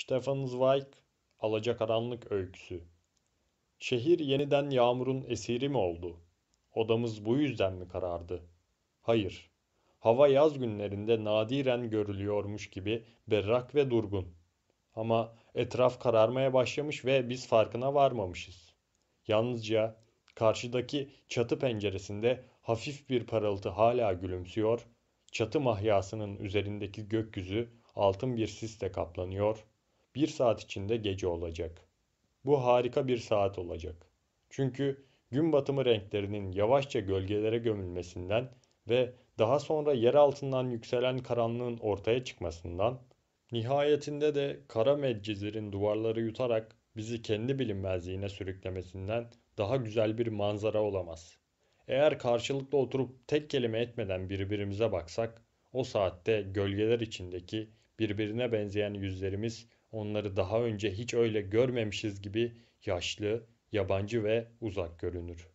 Stefan Zweig Alacakaranlık Öyküsü Şehir yeniden yağmurun esiri mi oldu? Odamız bu yüzden mi karardı? Hayır. Hava yaz günlerinde nadiren görülüyormuş gibi berrak ve durgun. Ama etraf kararmaya başlamış ve biz farkına varmamışız. Yalnızca karşıdaki çatı penceresinde hafif bir parıltı hala gülümsüyor, çatı mahyasının üzerindeki gökyüzü altın bir sisle kaplanıyor bir saat içinde gece olacak. Bu harika bir saat olacak. Çünkü gün batımı renklerinin yavaşça gölgelere gömülmesinden ve daha sonra yer altından yükselen karanlığın ortaya çıkmasından, nihayetinde de kara medcizirin duvarları yutarak bizi kendi bilinmezliğine sürüklemesinden daha güzel bir manzara olamaz. Eğer karşılıklı oturup tek kelime etmeden birbirimize baksak, o saatte gölgeler içindeki birbirine benzeyen yüzlerimiz onları daha önce hiç öyle görmemişiz gibi yaşlı, yabancı ve uzak görünür.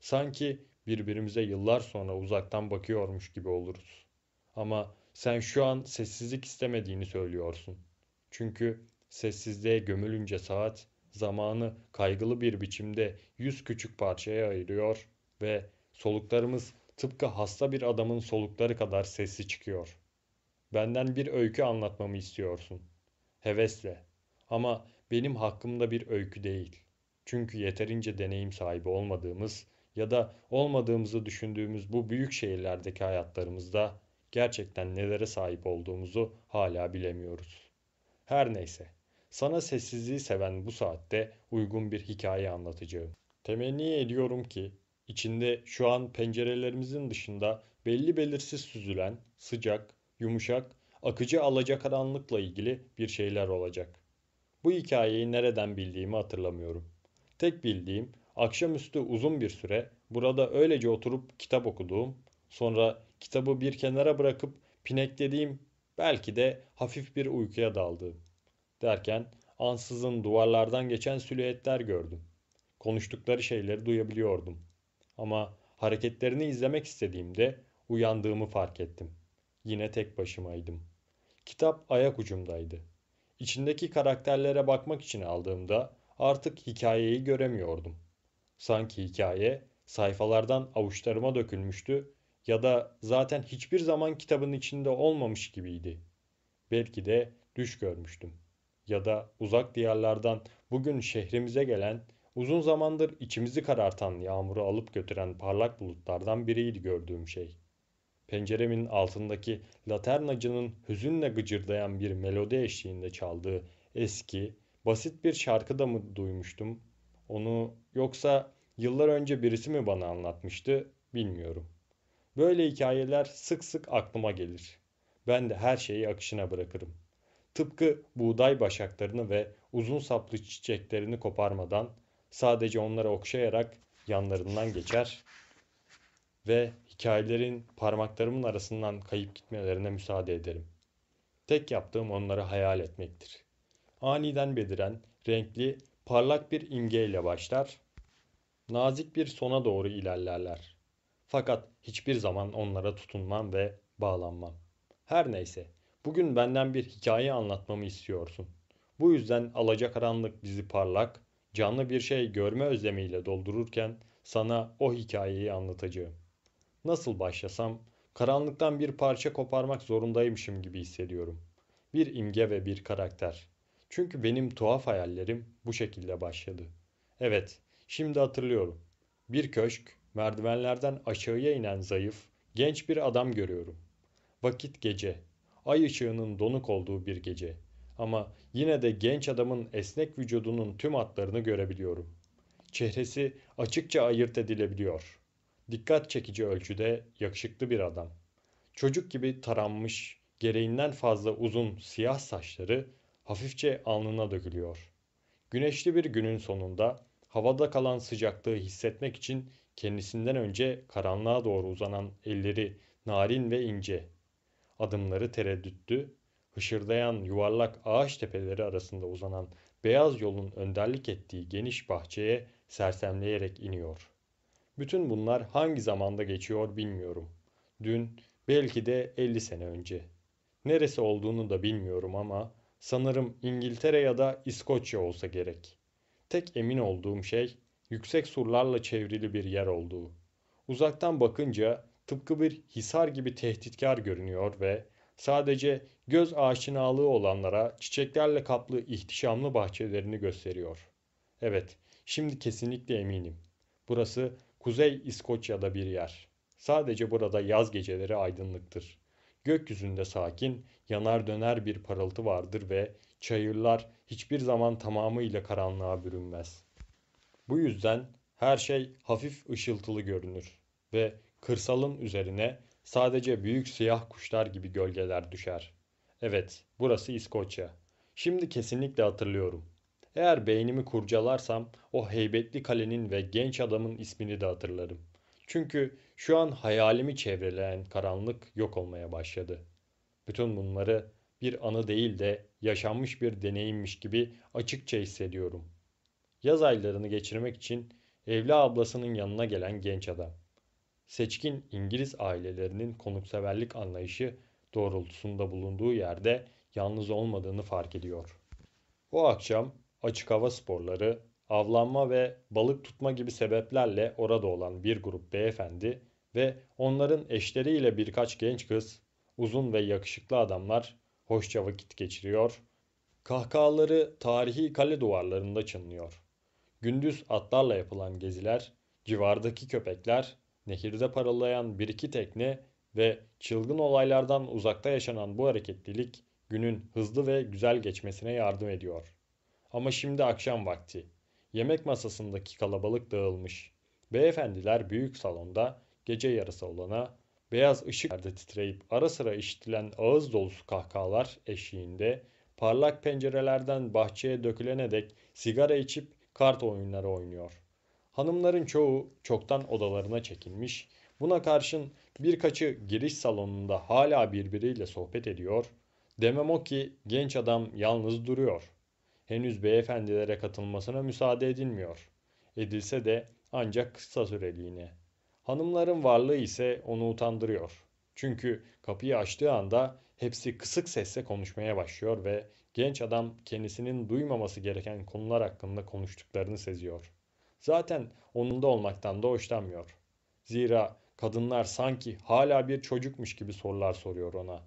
Sanki birbirimize yıllar sonra uzaktan bakıyormuş gibi oluruz. Ama sen şu an sessizlik istemediğini söylüyorsun. Çünkü sessizliğe gömülünce saat zamanı kaygılı bir biçimde yüz küçük parçaya ayırıyor ve soluklarımız tıpkı hasta bir adamın solukları kadar sesli çıkıyor. Benden bir öykü anlatmamı istiyorsun.'' hevesle ama benim hakkımda bir öykü değil. Çünkü yeterince deneyim sahibi olmadığımız ya da olmadığımızı düşündüğümüz bu büyük şehirlerdeki hayatlarımızda gerçekten nelere sahip olduğumuzu hala bilemiyoruz. Her neyse, sana sessizliği seven bu saatte uygun bir hikaye anlatacağım. Temenni ediyorum ki içinde şu an pencerelerimizin dışında belli belirsiz süzülen, sıcak, yumuşak akıcı alacakaranlıkla ilgili bir şeyler olacak. Bu hikayeyi nereden bildiğimi hatırlamıyorum. Tek bildiğim akşamüstü uzun bir süre burada öylece oturup kitap okuduğum, sonra kitabı bir kenara bırakıp pineklediğim, belki de hafif bir uykuya daldığım. Derken ansızın duvarlardan geçen silüetler gördüm. Konuştukları şeyleri duyabiliyordum. Ama hareketlerini izlemek istediğimde uyandığımı fark ettim. Yine tek başımaydım.'' Kitap ayak ucumdaydı. İçindeki karakterlere bakmak için aldığımda artık hikayeyi göremiyordum. Sanki hikaye sayfalardan avuçlarıma dökülmüştü ya da zaten hiçbir zaman kitabın içinde olmamış gibiydi. Belki de düş görmüştüm. Ya da uzak diyarlardan bugün şehrimize gelen, uzun zamandır içimizi karartan yağmuru alıp götüren parlak bulutlardan biriydi gördüğüm şey.'' penceremin altındaki laternacının hüzünle gıcırdayan bir melodi eşliğinde çaldığı eski, basit bir şarkı da mı duymuştum? Onu yoksa yıllar önce birisi mi bana anlatmıştı bilmiyorum. Böyle hikayeler sık sık aklıma gelir. Ben de her şeyi akışına bırakırım. Tıpkı buğday başaklarını ve uzun saplı çiçeklerini koparmadan sadece onları okşayarak yanlarından geçer ve hikayelerin parmaklarımın arasından kayıp gitmelerine müsaade ederim. Tek yaptığım onları hayal etmektir. Aniden beliren, renkli, parlak bir imgeyle başlar, nazik bir sona doğru ilerlerler. Fakat hiçbir zaman onlara tutunmam ve bağlanmam. Her neyse, bugün benden bir hikaye anlatmamı istiyorsun. Bu yüzden alacakaranlık bizi parlak, canlı bir şey görme özlemiyle doldururken sana o hikayeyi anlatacağım. Nasıl başlasam? Karanlıktan bir parça koparmak zorundaymışım gibi hissediyorum. Bir imge ve bir karakter. Çünkü benim tuhaf hayallerim bu şekilde başladı. Evet, şimdi hatırlıyorum. Bir köşk, merdivenlerden aşağıya inen zayıf, genç bir adam görüyorum. Vakit gece. Ay ışığının donuk olduğu bir gece. Ama yine de genç adamın esnek vücudunun tüm hatlarını görebiliyorum. Çehresi açıkça ayırt edilebiliyor. Dikkat çekici ölçüde yakışıklı bir adam. Çocuk gibi taranmış, gereğinden fazla uzun siyah saçları hafifçe alnına dökülüyor. Güneşli bir günün sonunda havada kalan sıcaklığı hissetmek için kendisinden önce karanlığa doğru uzanan elleri narin ve ince. Adımları tereddütlü, hışırdayan yuvarlak ağaç tepeleri arasında uzanan beyaz yolun önderlik ettiği geniş bahçeye sersemleyerek iniyor.'' Bütün bunlar hangi zamanda geçiyor bilmiyorum. Dün, belki de 50 sene önce. Neresi olduğunu da bilmiyorum ama sanırım İngiltere ya da İskoçya olsa gerek. Tek emin olduğum şey yüksek surlarla çevrili bir yer olduğu. Uzaktan bakınca tıpkı bir hisar gibi tehditkar görünüyor ve sadece göz aşinalığı olanlara çiçeklerle kaplı ihtişamlı bahçelerini gösteriyor. Evet, şimdi kesinlikle eminim. Burası Kuzey İskoçya'da bir yer. Sadece burada yaz geceleri aydınlıktır. Gökyüzünde sakin, yanar döner bir parıltı vardır ve çayırlar hiçbir zaman tamamıyla karanlığa bürünmez. Bu yüzden her şey hafif ışıltılı görünür ve kırsalın üzerine sadece büyük siyah kuşlar gibi gölgeler düşer. Evet, burası İskoçya. Şimdi kesinlikle hatırlıyorum. Eğer beynimi kurcalarsam o heybetli kalenin ve genç adamın ismini de hatırlarım. Çünkü şu an hayalimi çevreleyen karanlık yok olmaya başladı. Bütün bunları bir anı değil de yaşanmış bir deneyimmiş gibi açıkça hissediyorum. Yaz aylarını geçirmek için evli ablasının yanına gelen genç adam. Seçkin İngiliz ailelerinin konukseverlik anlayışı doğrultusunda bulunduğu yerde yalnız olmadığını fark ediyor. O akşam açık hava sporları, avlanma ve balık tutma gibi sebeplerle orada olan bir grup beyefendi ve onların eşleriyle birkaç genç kız, uzun ve yakışıklı adamlar hoşça vakit geçiriyor. Kahkahaları tarihi kale duvarlarında çınlıyor. Gündüz atlarla yapılan geziler, civardaki köpekler, nehirde parıllayan bir iki tekne ve çılgın olaylardan uzakta yaşanan bu hareketlilik günün hızlı ve güzel geçmesine yardım ediyor.'' Ama şimdi akşam vakti. Yemek masasındaki kalabalık dağılmış. Beyefendiler büyük salonda gece yarısı olana beyaz ışıklarda titreyip ara sıra işitilen ağız dolusu kahkahalar eşiğinde parlak pencerelerden bahçeye dökülene dek sigara içip kart oyunları oynuyor. Hanımların çoğu çoktan odalarına çekilmiş. Buna karşın birkaçı giriş salonunda hala birbiriyle sohbet ediyor. Demem o ki genç adam yalnız duruyor henüz beyefendilere katılmasına müsaade edilmiyor. Edilse de ancak kısa süreliğine. Hanımların varlığı ise onu utandırıyor. Çünkü kapıyı açtığı anda hepsi kısık sesle konuşmaya başlıyor ve genç adam kendisinin duymaması gereken konular hakkında konuştuklarını seziyor. Zaten onun da olmaktan da hoşlanmıyor. Zira kadınlar sanki hala bir çocukmuş gibi sorular soruyor ona.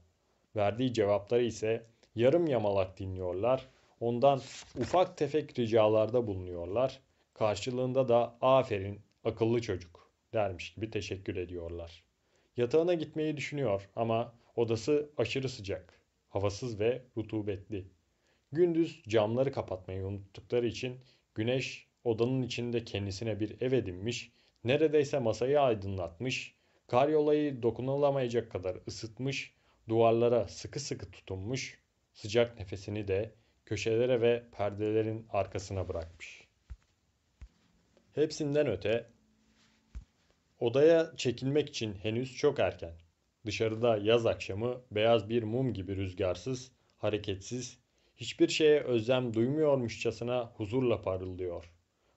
Verdiği cevapları ise yarım yamalak dinliyorlar ondan ufak tefek ricalarda bulunuyorlar. Karşılığında da aferin akıllı çocuk dermiş gibi teşekkür ediyorlar. Yatağına gitmeyi düşünüyor ama odası aşırı sıcak, havasız ve rutubetli. Gündüz camları kapatmayı unuttukları için güneş odanın içinde kendisine bir ev edinmiş, neredeyse masayı aydınlatmış, karyolayı dokunulamayacak kadar ısıtmış, duvarlara sıkı sıkı tutunmuş, sıcak nefesini de köşelere ve perdelerin arkasına bırakmış. Hepsinden öte odaya çekilmek için henüz çok erken. Dışarıda yaz akşamı beyaz bir mum gibi rüzgarsız, hareketsiz, hiçbir şeye özlem duymuyormuşçasına huzurla parıldıyor.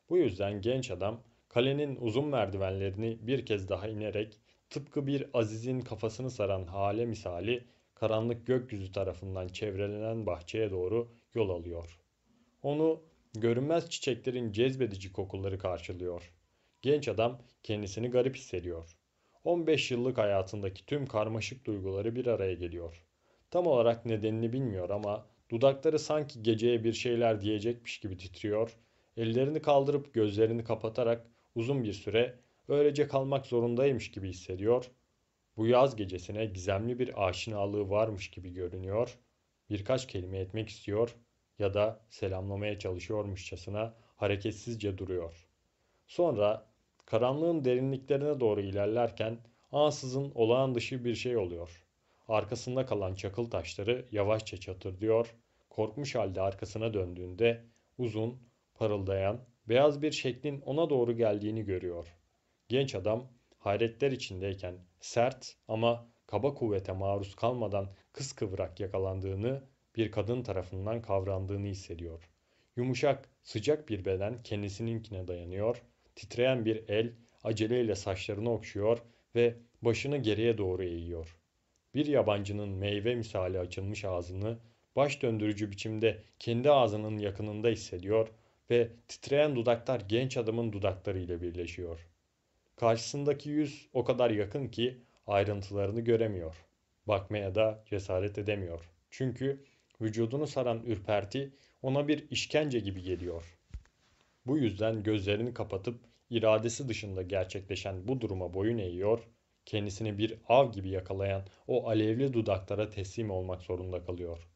Bu yüzden genç adam kalenin uzun merdivenlerini bir kez daha inerek tıpkı bir azizin kafasını saran hale misali karanlık gökyüzü tarafından çevrelenen bahçeye doğru yol alıyor. Onu görünmez çiçeklerin cezbedici kokuları karşılıyor. Genç adam kendisini garip hissediyor. 15 yıllık hayatındaki tüm karmaşık duyguları bir araya geliyor. Tam olarak nedenini bilmiyor ama dudakları sanki geceye bir şeyler diyecekmiş gibi titriyor. Ellerini kaldırıp gözlerini kapatarak uzun bir süre öylece kalmak zorundaymış gibi hissediyor. Bu yaz gecesine gizemli bir aşinalığı varmış gibi görünüyor. Birkaç kelime etmek istiyor ya da selamlamaya çalışıyormuşçasına hareketsizce duruyor. Sonra karanlığın derinliklerine doğru ilerlerken ansızın olağan dışı bir şey oluyor. Arkasında kalan çakıl taşları yavaşça çatırdıyor, korkmuş halde arkasına döndüğünde uzun, parıldayan, beyaz bir şeklin ona doğru geldiğini görüyor. Genç adam hayretler içindeyken sert ama kaba kuvvete maruz kalmadan kıskıvrak yakalandığını bir kadın tarafından kavrandığını hissediyor. Yumuşak, sıcak bir beden kendisininkine dayanıyor, titreyen bir el aceleyle saçlarını okşuyor ve başını geriye doğru eğiyor. Bir yabancının meyve misali açılmış ağzını baş döndürücü biçimde kendi ağzının yakınında hissediyor ve titreyen dudaklar genç adamın dudakları ile birleşiyor. Karşısındaki yüz o kadar yakın ki ayrıntılarını göremiyor. Bakmaya da cesaret edemiyor. Çünkü vücudunu saran ürperti ona bir işkence gibi geliyor. Bu yüzden gözlerini kapatıp iradesi dışında gerçekleşen bu duruma boyun eğiyor, kendisini bir av gibi yakalayan o alevli dudaklara teslim olmak zorunda kalıyor.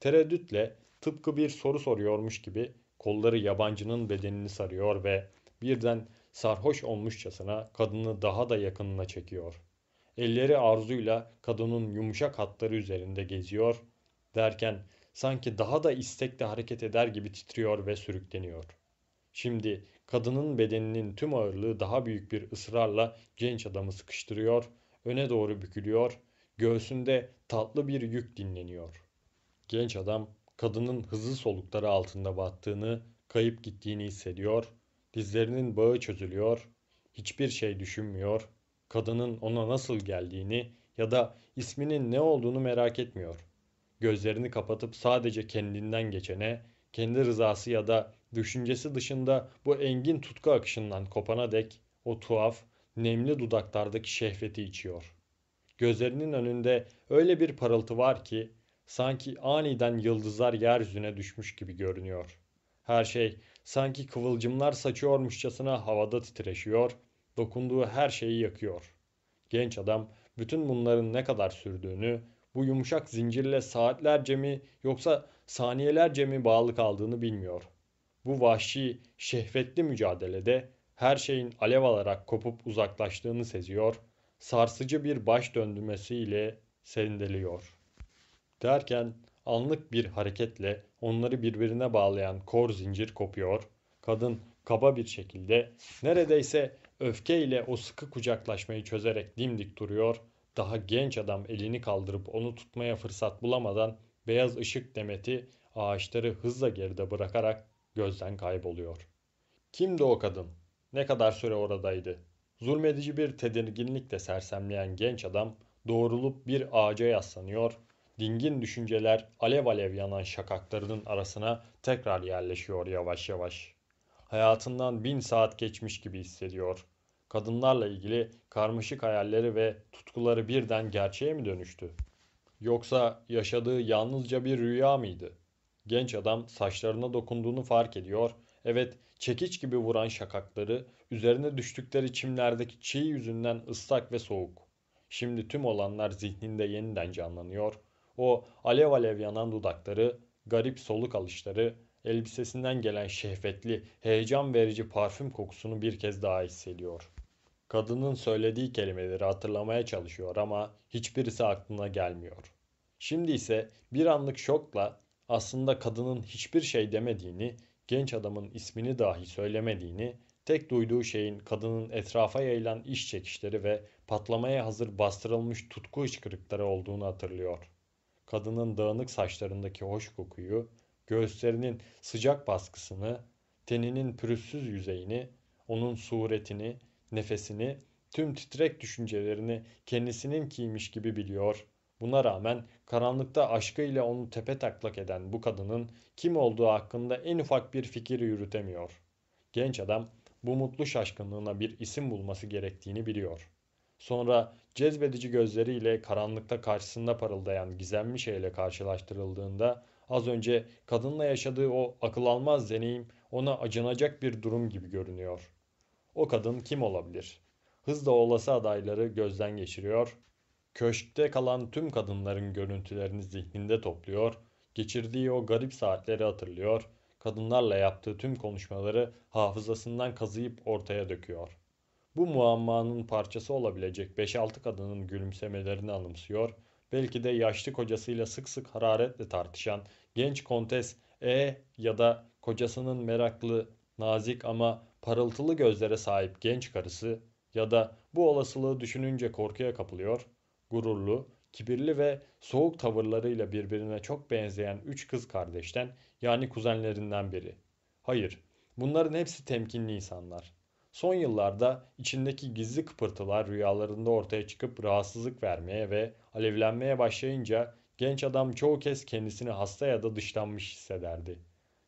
Tereddütle tıpkı bir soru soruyormuş gibi kolları yabancının bedenini sarıyor ve birden sarhoş olmuşçasına kadını daha da yakınına çekiyor. Elleri arzuyla kadının yumuşak hatları üzerinde geziyor derken sanki daha da istekle hareket eder gibi titriyor ve sürükleniyor. Şimdi kadının bedeninin tüm ağırlığı daha büyük bir ısrarla genç adamı sıkıştırıyor, öne doğru bükülüyor, göğsünde tatlı bir yük dinleniyor. Genç adam kadının hızlı solukları altında battığını, kayıp gittiğini hissediyor, dizlerinin bağı çözülüyor, hiçbir şey düşünmüyor, kadının ona nasıl geldiğini ya da isminin ne olduğunu merak etmiyor gözlerini kapatıp sadece kendinden geçene, kendi rızası ya da düşüncesi dışında bu engin tutku akışından kopana dek o tuhaf, nemli dudaklardaki şehveti içiyor. Gözlerinin önünde öyle bir parıltı var ki sanki aniden yıldızlar yeryüzüne düşmüş gibi görünüyor. Her şey sanki kıvılcımlar saçıyormuşçasına havada titreşiyor, dokunduğu her şeyi yakıyor. Genç adam bütün bunların ne kadar sürdüğünü bu yumuşak zincirle saatlerce mi yoksa saniyelerce mi bağlı kaldığını bilmiyor. Bu vahşi, şehvetli mücadelede her şeyin alev alarak kopup uzaklaştığını seziyor, sarsıcı bir baş döndürmesiyle sendeliyor. Derken anlık bir hareketle onları birbirine bağlayan kor zincir kopuyor. Kadın kaba bir şekilde neredeyse öfkeyle o sıkı kucaklaşmayı çözerek dimdik duruyor daha genç adam elini kaldırıp onu tutmaya fırsat bulamadan beyaz ışık demeti ağaçları hızla geride bırakarak gözden kayboluyor. Kimdi o kadın? Ne kadar süre oradaydı? Zulmedici bir tedirginlikle sersemleyen genç adam doğrulup bir ağaca yaslanıyor, dingin düşünceler alev alev yanan şakaklarının arasına tekrar yerleşiyor yavaş yavaş. Hayatından bin saat geçmiş gibi hissediyor kadınlarla ilgili karmaşık hayalleri ve tutkuları birden gerçeğe mi dönüştü? Yoksa yaşadığı yalnızca bir rüya mıydı? Genç adam saçlarına dokunduğunu fark ediyor. Evet, çekiç gibi vuran şakakları, üzerine düştükleri çimlerdeki çiğ yüzünden ıslak ve soğuk. Şimdi tüm olanlar zihninde yeniden canlanıyor. O alev alev yanan dudakları, garip soluk alışları, elbisesinden gelen şehvetli, heyecan verici parfüm kokusunu bir kez daha hissediyor.'' Kadının söylediği kelimeleri hatırlamaya çalışıyor ama hiçbirisi aklına gelmiyor. Şimdi ise bir anlık şokla aslında kadının hiçbir şey demediğini, genç adamın ismini dahi söylemediğini, tek duyduğu şeyin kadının etrafa yayılan iş çekişleri ve patlamaya hazır bastırılmış tutku hıçkırıkları olduğunu hatırlıyor. Kadının dağınık saçlarındaki hoş kokuyu, göğüslerinin sıcak baskısını, teninin pürüzsüz yüzeyini, onun suretini, nefesini, tüm titrek düşüncelerini kendisinin kiymiş gibi biliyor. Buna rağmen karanlıkta aşkıyla onu tepe taklak eden bu kadının kim olduğu hakkında en ufak bir fikir yürütemiyor. Genç adam bu mutlu şaşkınlığına bir isim bulması gerektiğini biliyor. Sonra cezbedici gözleriyle karanlıkta karşısında parıldayan gizemli şeyle karşılaştırıldığında az önce kadınla yaşadığı o akıl almaz deneyim ona acınacak bir durum gibi görünüyor. O kadın kim olabilir? Hızla olası adayları gözden geçiriyor, köşkte kalan tüm kadınların görüntülerini zihninde topluyor, geçirdiği o garip saatleri hatırlıyor, kadınlarla yaptığı tüm konuşmaları hafızasından kazıyıp ortaya döküyor. Bu muammanın parçası olabilecek 5-6 kadının gülümsemelerini anımsıyor, belki de yaşlı kocasıyla sık sık hararetle tartışan genç kontes E ya da kocasının meraklı nazik ama parıltılı gözlere sahip genç karısı ya da bu olasılığı düşününce korkuya kapılıyor, gururlu, kibirli ve soğuk tavırlarıyla birbirine çok benzeyen üç kız kardeşten yani kuzenlerinden biri. Hayır, bunların hepsi temkinli insanlar. Son yıllarda içindeki gizli kıpırtılar rüyalarında ortaya çıkıp rahatsızlık vermeye ve alevlenmeye başlayınca genç adam çoğu kez kendisini hasta ya da dışlanmış hissederdi.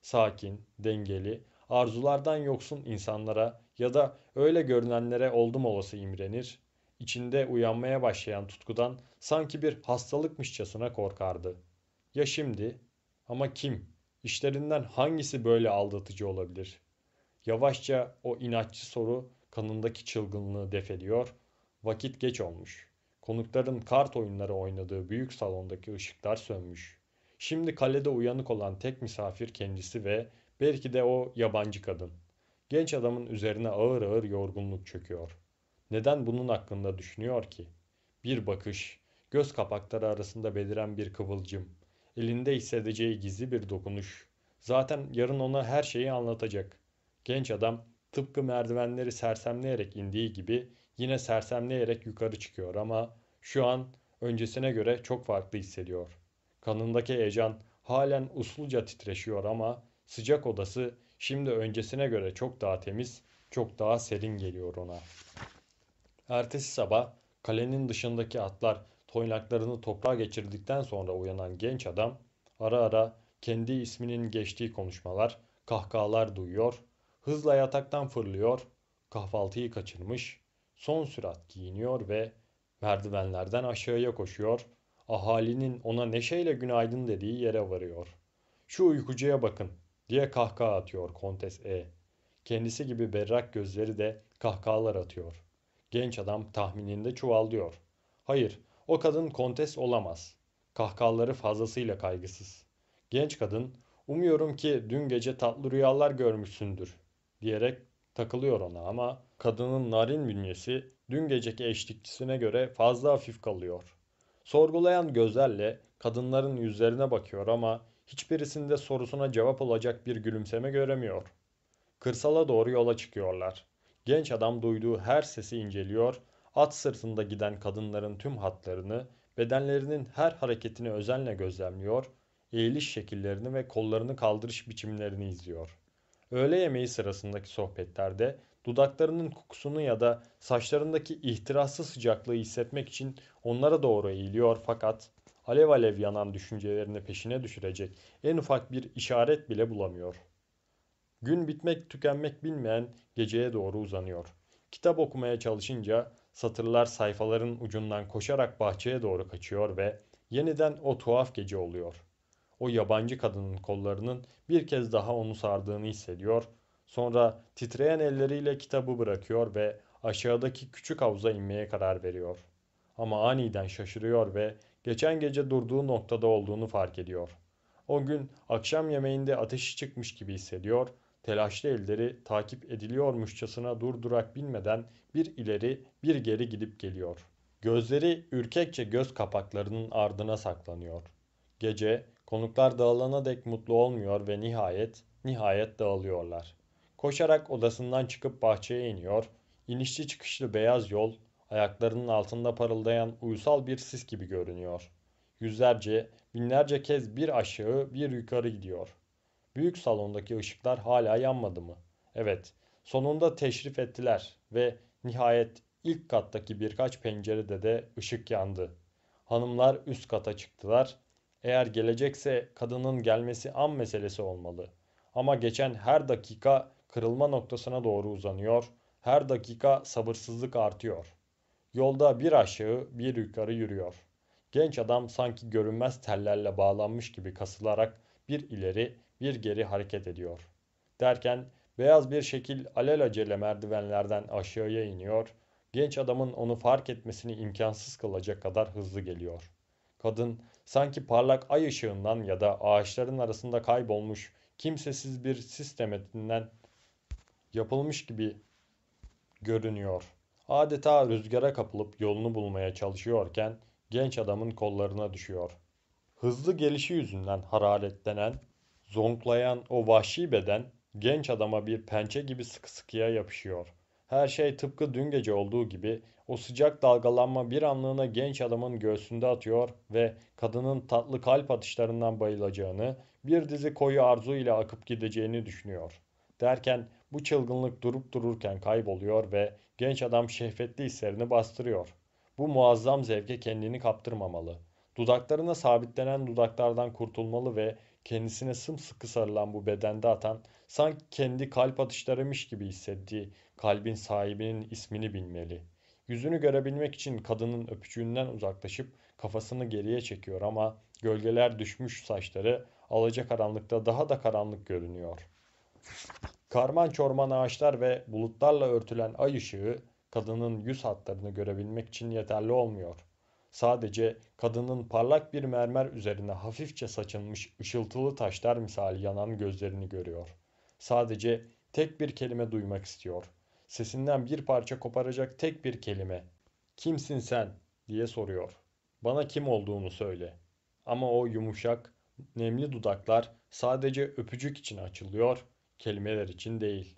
Sakin, dengeli arzulardan yoksun insanlara ya da öyle görünenlere oldum olası imrenir, içinde uyanmaya başlayan tutkudan sanki bir hastalıkmışçasına korkardı. Ya şimdi? Ama kim? İşlerinden hangisi böyle aldatıcı olabilir? Yavaşça o inatçı soru kanındaki çılgınlığı defediyor. Vakit geç olmuş. Konukların kart oyunları oynadığı büyük salondaki ışıklar sönmüş. Şimdi kalede uyanık olan tek misafir kendisi ve Belki de o yabancı kadın. Genç adamın üzerine ağır ağır yorgunluk çöküyor. Neden bunun hakkında düşünüyor ki? Bir bakış, göz kapakları arasında beliren bir kıvılcım, elinde hissedeceği gizli bir dokunuş. Zaten yarın ona her şeyi anlatacak. Genç adam tıpkı merdivenleri sersemleyerek indiği gibi yine sersemleyerek yukarı çıkıyor ama şu an öncesine göre çok farklı hissediyor. Kanındaki heyecan halen usluca titreşiyor ama Sıcak odası şimdi öncesine göre çok daha temiz, çok daha serin geliyor ona. Ertesi sabah kalenin dışındaki atlar toynaklarını toprağa geçirdikten sonra uyanan genç adam ara ara kendi isminin geçtiği konuşmalar, kahkahalar duyuyor, hızla yataktan fırlıyor, kahvaltıyı kaçırmış, son sürat giyiniyor ve merdivenlerden aşağıya koşuyor, ahalinin ona neşeyle günaydın dediği yere varıyor. Şu uykucuya bakın, diye kahkaha atıyor Kontes E. Kendisi gibi berrak gözleri de kahkahalar atıyor. Genç adam tahmininde çuvallıyor. Hayır, o kadın kontes olamaz. Kahkahaları fazlasıyla kaygısız. Genç kadın, umuyorum ki dün gece tatlı rüyalar görmüşsündür diyerek takılıyor ona ama kadının narin bünyesi dün geceki eşlikçisine göre fazla hafif kalıyor. Sorgulayan gözlerle kadınların yüzlerine bakıyor ama Hiçbirisinde sorusuna cevap olacak bir gülümseme göremiyor. Kırsala doğru yola çıkıyorlar. Genç adam duyduğu her sesi inceliyor, at sırtında giden kadınların tüm hatlarını, bedenlerinin her hareketini özenle gözlemliyor, eğiliş şekillerini ve kollarını kaldırış biçimlerini izliyor. Öğle yemeği sırasındaki sohbetlerde dudaklarının kokusunu ya da saçlarındaki ihtiraslı sıcaklığı hissetmek için onlara doğru eğiliyor fakat alev alev yanan düşüncelerini peşine düşürecek en ufak bir işaret bile bulamıyor. Gün bitmek tükenmek bilmeyen geceye doğru uzanıyor. Kitap okumaya çalışınca satırlar sayfaların ucundan koşarak bahçeye doğru kaçıyor ve yeniden o tuhaf gece oluyor. O yabancı kadının kollarının bir kez daha onu sardığını hissediyor. Sonra titreyen elleriyle kitabı bırakıyor ve aşağıdaki küçük havuza inmeye karar veriyor. Ama aniden şaşırıyor ve geçen gece durduğu noktada olduğunu fark ediyor. O gün akşam yemeğinde ateşi çıkmış gibi hissediyor, telaşlı elleri takip ediliyormuşçasına durdurak bilmeden bir ileri bir geri gidip geliyor. Gözleri ürkekçe göz kapaklarının ardına saklanıyor. Gece konuklar dağılana dek mutlu olmuyor ve nihayet nihayet dağılıyorlar. Koşarak odasından çıkıp bahçeye iniyor. İnişli çıkışlı beyaz yol Ayaklarının altında parıldayan uysal bir sis gibi görünüyor. Yüzlerce, binlerce kez bir aşağı bir yukarı gidiyor. Büyük salondaki ışıklar hala yanmadı mı? Evet, sonunda teşrif ettiler ve nihayet ilk kattaki birkaç pencerede de ışık yandı. Hanımlar üst kata çıktılar. Eğer gelecekse kadının gelmesi an meselesi olmalı. Ama geçen her dakika kırılma noktasına doğru uzanıyor, her dakika sabırsızlık artıyor. Yolda bir aşağı bir yukarı yürüyor. Genç adam sanki görünmez tellerle bağlanmış gibi kasılarak bir ileri bir geri hareket ediyor. Derken beyaz bir şekil alelacele merdivenlerden aşağıya iniyor. Genç adamın onu fark etmesini imkansız kılacak kadar hızlı geliyor. Kadın sanki parlak ay ışığından ya da ağaçların arasında kaybolmuş kimsesiz bir sistemetinden yapılmış gibi görünüyor.'' Adeta rüzgara kapılıp yolunu bulmaya çalışıyorken genç adamın kollarına düşüyor. Hızlı gelişi yüzünden hararetlenen, zonklayan o vahşi beden genç adama bir pençe gibi sıkı sıkıya yapışıyor. Her şey tıpkı dün gece olduğu gibi o sıcak dalgalanma bir anlığına genç adamın göğsünde atıyor ve kadının tatlı kalp atışlarından bayılacağını, bir dizi koyu arzu ile akıp gideceğini düşünüyor. Derken bu çılgınlık durup dururken kayboluyor ve Genç adam şehvetli hislerini bastırıyor. Bu muazzam zevke kendini kaptırmamalı. Dudaklarına sabitlenen dudaklardan kurtulmalı ve kendisine sımsıkı sarılan bu bedende atan, sanki kendi kalp atışlarıymış gibi hissettiği kalbin sahibinin ismini bilmeli. Yüzünü görebilmek için kadının öpücüğünden uzaklaşıp kafasını geriye çekiyor ama gölgeler düşmüş saçları alacakaranlıkta daha da karanlık görünüyor. Karman çorman ağaçlar ve bulutlarla örtülen ay ışığı kadının yüz hatlarını görebilmek için yeterli olmuyor. Sadece kadının parlak bir mermer üzerine hafifçe saçılmış ışıltılı taşlar misali yanan gözlerini görüyor. Sadece tek bir kelime duymak istiyor. Sesinden bir parça koparacak tek bir kelime. Kimsin sen? diye soruyor. Bana kim olduğunu söyle. Ama o yumuşak, nemli dudaklar sadece öpücük için açılıyor kelimeler için değil.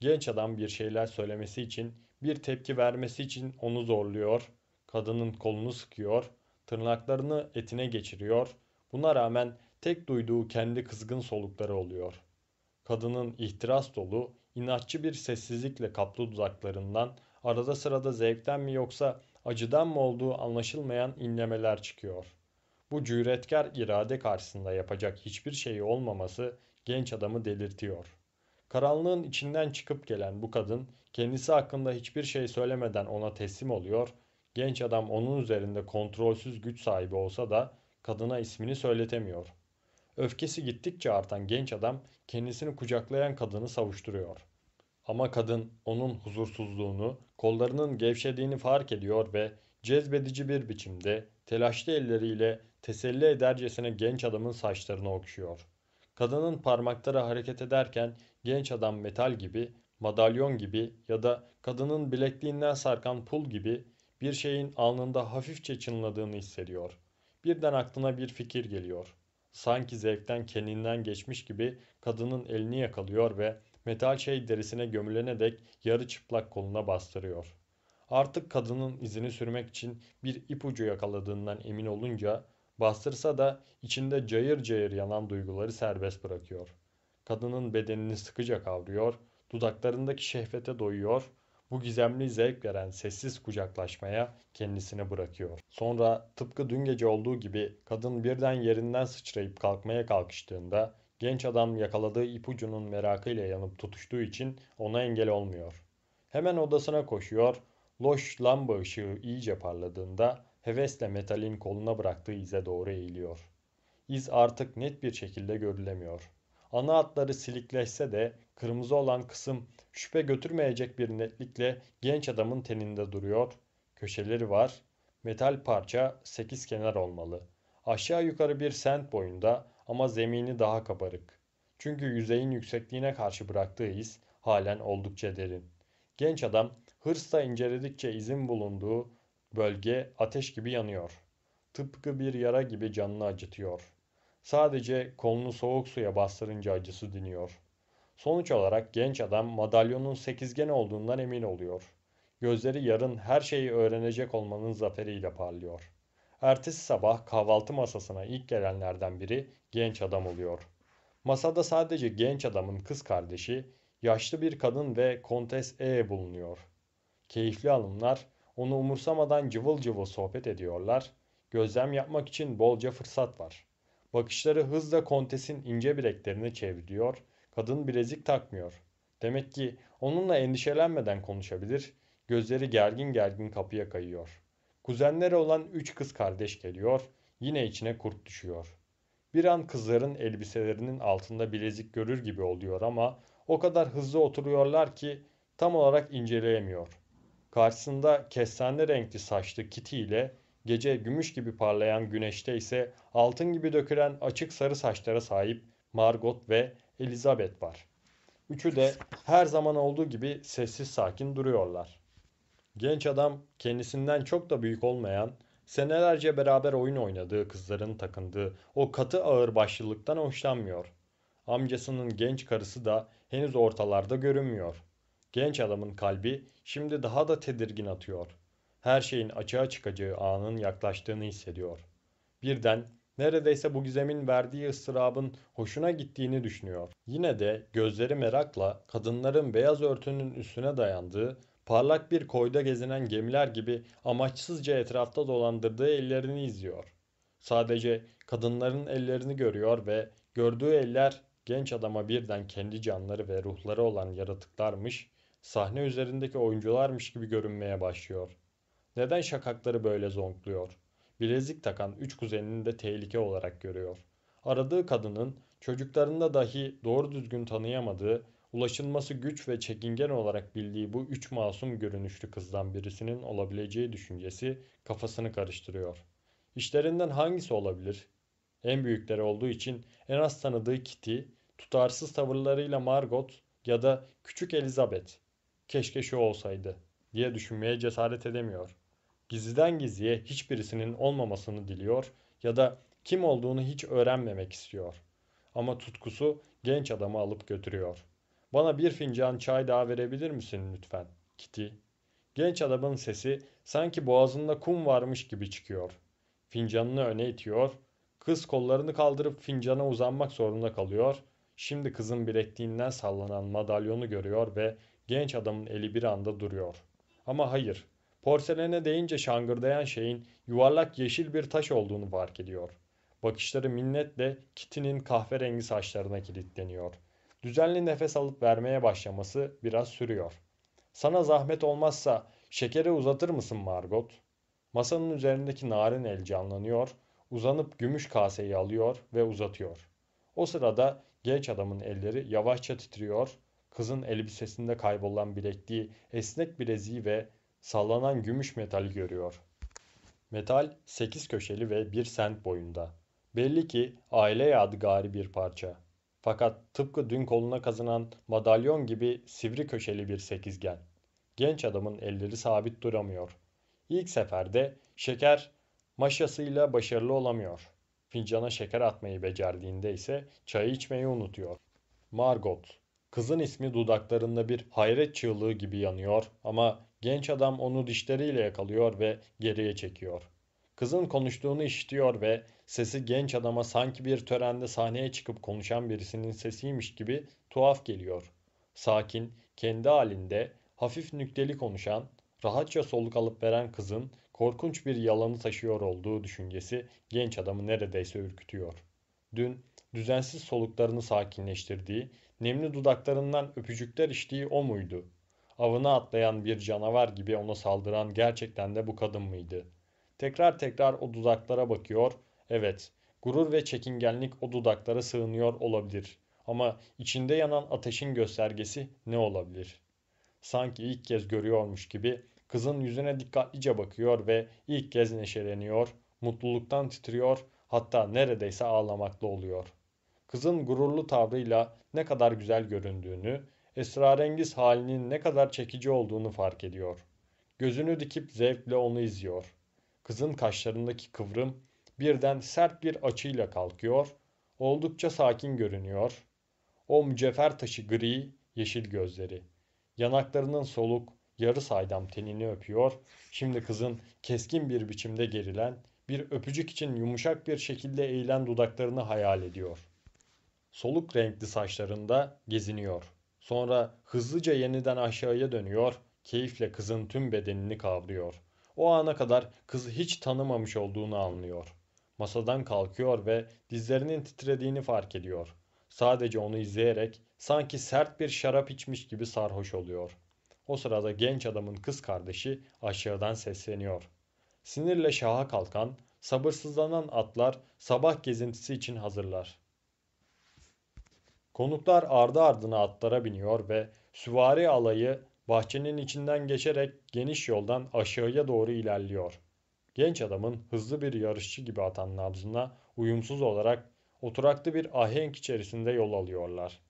Genç adam bir şeyler söylemesi için, bir tepki vermesi için onu zorluyor, kadının kolunu sıkıyor, tırnaklarını etine geçiriyor. Buna rağmen tek duyduğu kendi kızgın solukları oluyor. Kadının ihtiras dolu, inatçı bir sessizlikle kaplı dudaklarından arada sırada zevkten mi yoksa acıdan mı olduğu anlaşılmayan inlemeler çıkıyor. Bu cüretkar irade karşısında yapacak hiçbir şey olmaması genç adamı delirtiyor.'' Karanlığın içinden çıkıp gelen bu kadın kendisi hakkında hiçbir şey söylemeden ona teslim oluyor. Genç adam onun üzerinde kontrolsüz güç sahibi olsa da kadına ismini söyletemiyor. Öfkesi gittikçe artan genç adam kendisini kucaklayan kadını savuşturuyor. Ama kadın onun huzursuzluğunu, kollarının gevşediğini fark ediyor ve cezbedici bir biçimde telaşlı elleriyle teselli edercesine genç adamın saçlarını okşuyor.'' Kadının parmakları hareket ederken genç adam metal gibi, madalyon gibi ya da kadının bilekliğinden sarkan pul gibi bir şeyin alnında hafifçe çınladığını hissediyor. Birden aklına bir fikir geliyor. Sanki zevkten kendinden geçmiş gibi kadının elini yakalıyor ve metal şey derisine gömülene dek yarı çıplak koluna bastırıyor. Artık kadının izini sürmek için bir ipucu yakaladığından emin olunca Bastırsa da içinde cayır cayır yanan duyguları serbest bırakıyor. Kadının bedenini sıkıca kavruyor, dudaklarındaki şehvete doyuyor, bu gizemli zevk veren sessiz kucaklaşmaya kendisini bırakıyor. Sonra tıpkı dün gece olduğu gibi kadın birden yerinden sıçrayıp kalkmaya kalkıştığında genç adam yakaladığı ipucunun merakıyla yanıp tutuştuğu için ona engel olmuyor. Hemen odasına koşuyor, loş lamba ışığı iyice parladığında hevesle metalin koluna bıraktığı ize doğru eğiliyor. İz artık net bir şekilde görülemiyor. Ana hatları silikleşse de kırmızı olan kısım şüphe götürmeyecek bir netlikle genç adamın teninde duruyor. Köşeleri var. Metal parça sekiz kenar olmalı. Aşağı yukarı bir sent boyunda ama zemini daha kabarık. Çünkü yüzeyin yüksekliğine karşı bıraktığı iz halen oldukça derin. Genç adam hırsla inceledikçe izin bulunduğu Bölge ateş gibi yanıyor. Tıpkı bir yara gibi canını acıtıyor. Sadece kolunu soğuk suya bastırınca acısı diniyor. Sonuç olarak genç adam madalyonun sekizgen olduğundan emin oluyor. Gözleri yarın her şeyi öğrenecek olmanın zaferiyle parlıyor. Ertesi sabah kahvaltı masasına ilk gelenlerden biri genç adam oluyor. Masada sadece genç adamın kız kardeşi, yaşlı bir kadın ve kontes E bulunuyor. Keyifli alımlar. Onu umursamadan cıvıl cıvıl sohbet ediyorlar. Gözlem yapmak için bolca fırsat var. Bakışları hızla kontesin ince bileklerini çeviriyor. Kadın bilezik takmıyor. Demek ki onunla endişelenmeden konuşabilir. Gözleri gergin gergin kapıya kayıyor. Kuzenleri olan üç kız kardeş geliyor. Yine içine kurt düşüyor. Bir an kızların elbiselerinin altında bilezik görür gibi oluyor ama o kadar hızlı oturuyorlar ki tam olarak inceleyemiyor. Karşısında kestane renkli saçlı Kitty ile gece gümüş gibi parlayan güneşte ise altın gibi dökülen açık sarı saçlara sahip Margot ve Elizabeth var. Üçü de her zaman olduğu gibi sessiz sakin duruyorlar. Genç adam kendisinden çok da büyük olmayan, senelerce beraber oyun oynadığı kızların takındığı o katı ağırbaşlılıktan hoşlanmıyor. Amcasının genç karısı da henüz ortalarda görünmüyor. Genç adamın kalbi şimdi daha da tedirgin atıyor. Her şeyin açığa çıkacağı anın yaklaştığını hissediyor. Birden neredeyse bu gizemin verdiği ıstırabın hoşuna gittiğini düşünüyor. Yine de gözleri merakla kadınların beyaz örtünün üstüne dayandığı, parlak bir koyda gezinen gemiler gibi amaçsızca etrafta dolandırdığı ellerini izliyor. Sadece kadınların ellerini görüyor ve gördüğü eller genç adama birden kendi canları ve ruhları olan yaratıklarmış sahne üzerindeki oyuncularmış gibi görünmeye başlıyor. Neden şakakları böyle zonkluyor? Bilezik takan üç kuzenini de tehlike olarak görüyor. Aradığı kadının çocuklarında dahi doğru düzgün tanıyamadığı, ulaşılması güç ve çekingen olarak bildiği bu üç masum görünüşlü kızdan birisinin olabileceği düşüncesi kafasını karıştırıyor. İşlerinden hangisi olabilir? En büyükleri olduğu için en az tanıdığı Kitty, tutarsız tavırlarıyla Margot ya da küçük Elizabeth keşke şu olsaydı diye düşünmeye cesaret edemiyor. Gizliden gizliye hiçbirisinin olmamasını diliyor ya da kim olduğunu hiç öğrenmemek istiyor. Ama tutkusu genç adamı alıp götürüyor. Bana bir fincan çay daha verebilir misin lütfen? Kitty. Genç adamın sesi sanki boğazında kum varmış gibi çıkıyor. Fincanını öne itiyor. Kız kollarını kaldırıp fincana uzanmak zorunda kalıyor. Şimdi kızın bilekliğinden sallanan madalyonu görüyor ve genç adamın eli bir anda duruyor. Ama hayır, porselene değince şangırdayan şeyin yuvarlak yeşil bir taş olduğunu fark ediyor. Bakışları minnetle Kitty'nin kahverengi saçlarına kilitleniyor. Düzenli nefes alıp vermeye başlaması biraz sürüyor. Sana zahmet olmazsa şekeri uzatır mısın Margot? Masanın üzerindeki narin el canlanıyor, uzanıp gümüş kaseyi alıyor ve uzatıyor. O sırada genç adamın elleri yavaşça titriyor kızın elbisesinde kaybolan bilekliği, esnek bileziği ve sallanan gümüş metali görüyor. Metal 8 köşeli ve 1 sent boyunda. Belli ki aile yadigarı bir parça. Fakat tıpkı dün koluna kazınan madalyon gibi sivri köşeli bir sekizgen. Genç adamın elleri sabit duramıyor. İlk seferde şeker maşasıyla başarılı olamıyor. Fincana şeker atmayı becerdiğinde ise çayı içmeyi unutuyor. Margot Kızın ismi dudaklarında bir hayret çığlığı gibi yanıyor ama genç adam onu dişleriyle yakalıyor ve geriye çekiyor. Kızın konuştuğunu işitiyor ve sesi genç adama sanki bir törende sahneye çıkıp konuşan birisinin sesiymiş gibi tuhaf geliyor. Sakin, kendi halinde, hafif nükteli konuşan, rahatça soluk alıp veren kızın korkunç bir yalanı taşıyor olduğu düşüncesi genç adamı neredeyse ürkütüyor. Dün düzensiz soluklarını sakinleştirdiği, Nemli dudaklarından öpücükler içtiği o muydu? Avına atlayan bir canavar gibi ona saldıran gerçekten de bu kadın mıydı? Tekrar tekrar o dudaklara bakıyor. Evet, gurur ve çekingenlik o dudaklara sığınıyor olabilir. Ama içinde yanan ateşin göstergesi ne olabilir? Sanki ilk kez görüyormuş gibi kızın yüzüne dikkatlice bakıyor ve ilk kez neşeleniyor, mutluluktan titriyor, hatta neredeyse ağlamaklı oluyor. Kızın gururlu tavrıyla ne kadar güzel göründüğünü, esrarengiz halinin ne kadar çekici olduğunu fark ediyor. Gözünü dikip zevkle onu izliyor. Kızın kaşlarındaki kıvrım birden sert bir açıyla kalkıyor, oldukça sakin görünüyor. O mücefer taşı gri, yeşil gözleri. Yanaklarının soluk, yarı saydam tenini öpüyor. Şimdi kızın keskin bir biçimde gerilen, bir öpücük için yumuşak bir şekilde eğilen dudaklarını hayal ediyor.'' soluk renkli saçlarında geziniyor. Sonra hızlıca yeniden aşağıya dönüyor, keyifle kızın tüm bedenini kavruyor. O ana kadar kızı hiç tanımamış olduğunu anlıyor. Masadan kalkıyor ve dizlerinin titrediğini fark ediyor. Sadece onu izleyerek sanki sert bir şarap içmiş gibi sarhoş oluyor. O sırada genç adamın kız kardeşi aşağıdan sesleniyor. Sinirle şaha kalkan, sabırsızlanan atlar sabah gezintisi için hazırlar. Konuklar ardı ardına atlara biniyor ve süvari alayı bahçenin içinden geçerek geniş yoldan aşağıya doğru ilerliyor. Genç adamın hızlı bir yarışçı gibi atan nabzına uyumsuz olarak oturaklı bir ahenk içerisinde yol alıyorlar.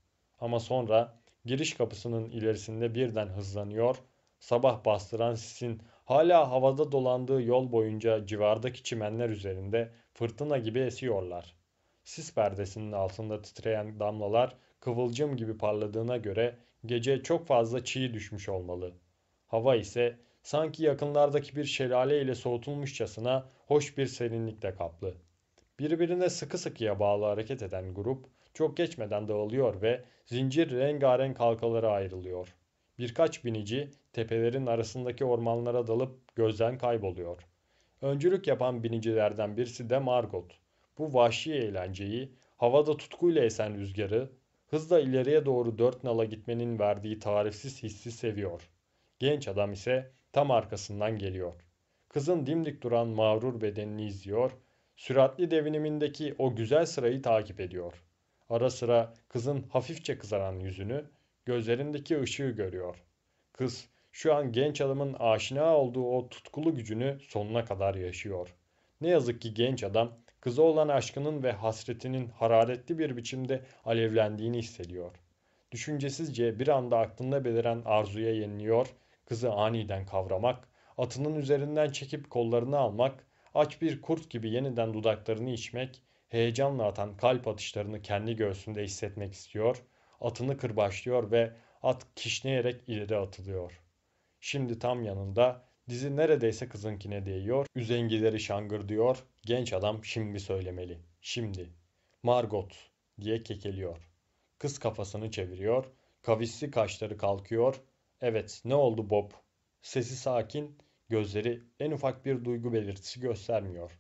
Ama sonra giriş kapısının ilerisinde birden hızlanıyor, sabah bastıran sisin hala havada dolandığı yol boyunca civardaki çimenler üzerinde fırtına gibi esiyorlar sis perdesinin altında titreyen damlalar kıvılcım gibi parladığına göre gece çok fazla çiğ düşmüş olmalı. Hava ise sanki yakınlardaki bir şelale ile soğutulmuşçasına hoş bir serinlikle kaplı. Birbirine sıkı sıkıya bağlı hareket eden grup çok geçmeden dağılıyor ve zincir rengarenk halkalara ayrılıyor. Birkaç binici tepelerin arasındaki ormanlara dalıp gözden kayboluyor. Öncülük yapan binicilerden birisi de Margot. Bu vahşi eğlenceyi, havada tutkuyla esen rüzgarı, hızla ileriye doğru dört nala gitmenin verdiği tarifsiz hissi seviyor. Genç adam ise tam arkasından geliyor. Kızın dimdik duran mağrur bedenini izliyor, süratli devinimindeki o güzel sırayı takip ediyor. Ara sıra kızın hafifçe kızaran yüzünü, gözlerindeki ışığı görüyor. Kız şu an genç adamın aşina olduğu o tutkulu gücünü sonuna kadar yaşıyor. Ne yazık ki genç adam kıza olan aşkının ve hasretinin hararetli bir biçimde alevlendiğini hissediyor. Düşüncesizce bir anda aklında beliren arzuya yeniliyor, kızı aniden kavramak, atının üzerinden çekip kollarını almak, aç bir kurt gibi yeniden dudaklarını içmek, heyecanla atan kalp atışlarını kendi göğsünde hissetmek istiyor, atını kırbaçlıyor ve at kişneyerek ileri atılıyor. Şimdi tam yanında Dizi neredeyse kızınkine değiyor. Üzengileri şangır diyor. Genç adam şimdi söylemeli. Şimdi. Margot diye kekeliyor. Kız kafasını çeviriyor. Kavisli kaşları kalkıyor. Evet ne oldu Bob? Sesi sakin, gözleri en ufak bir duygu belirtisi göstermiyor.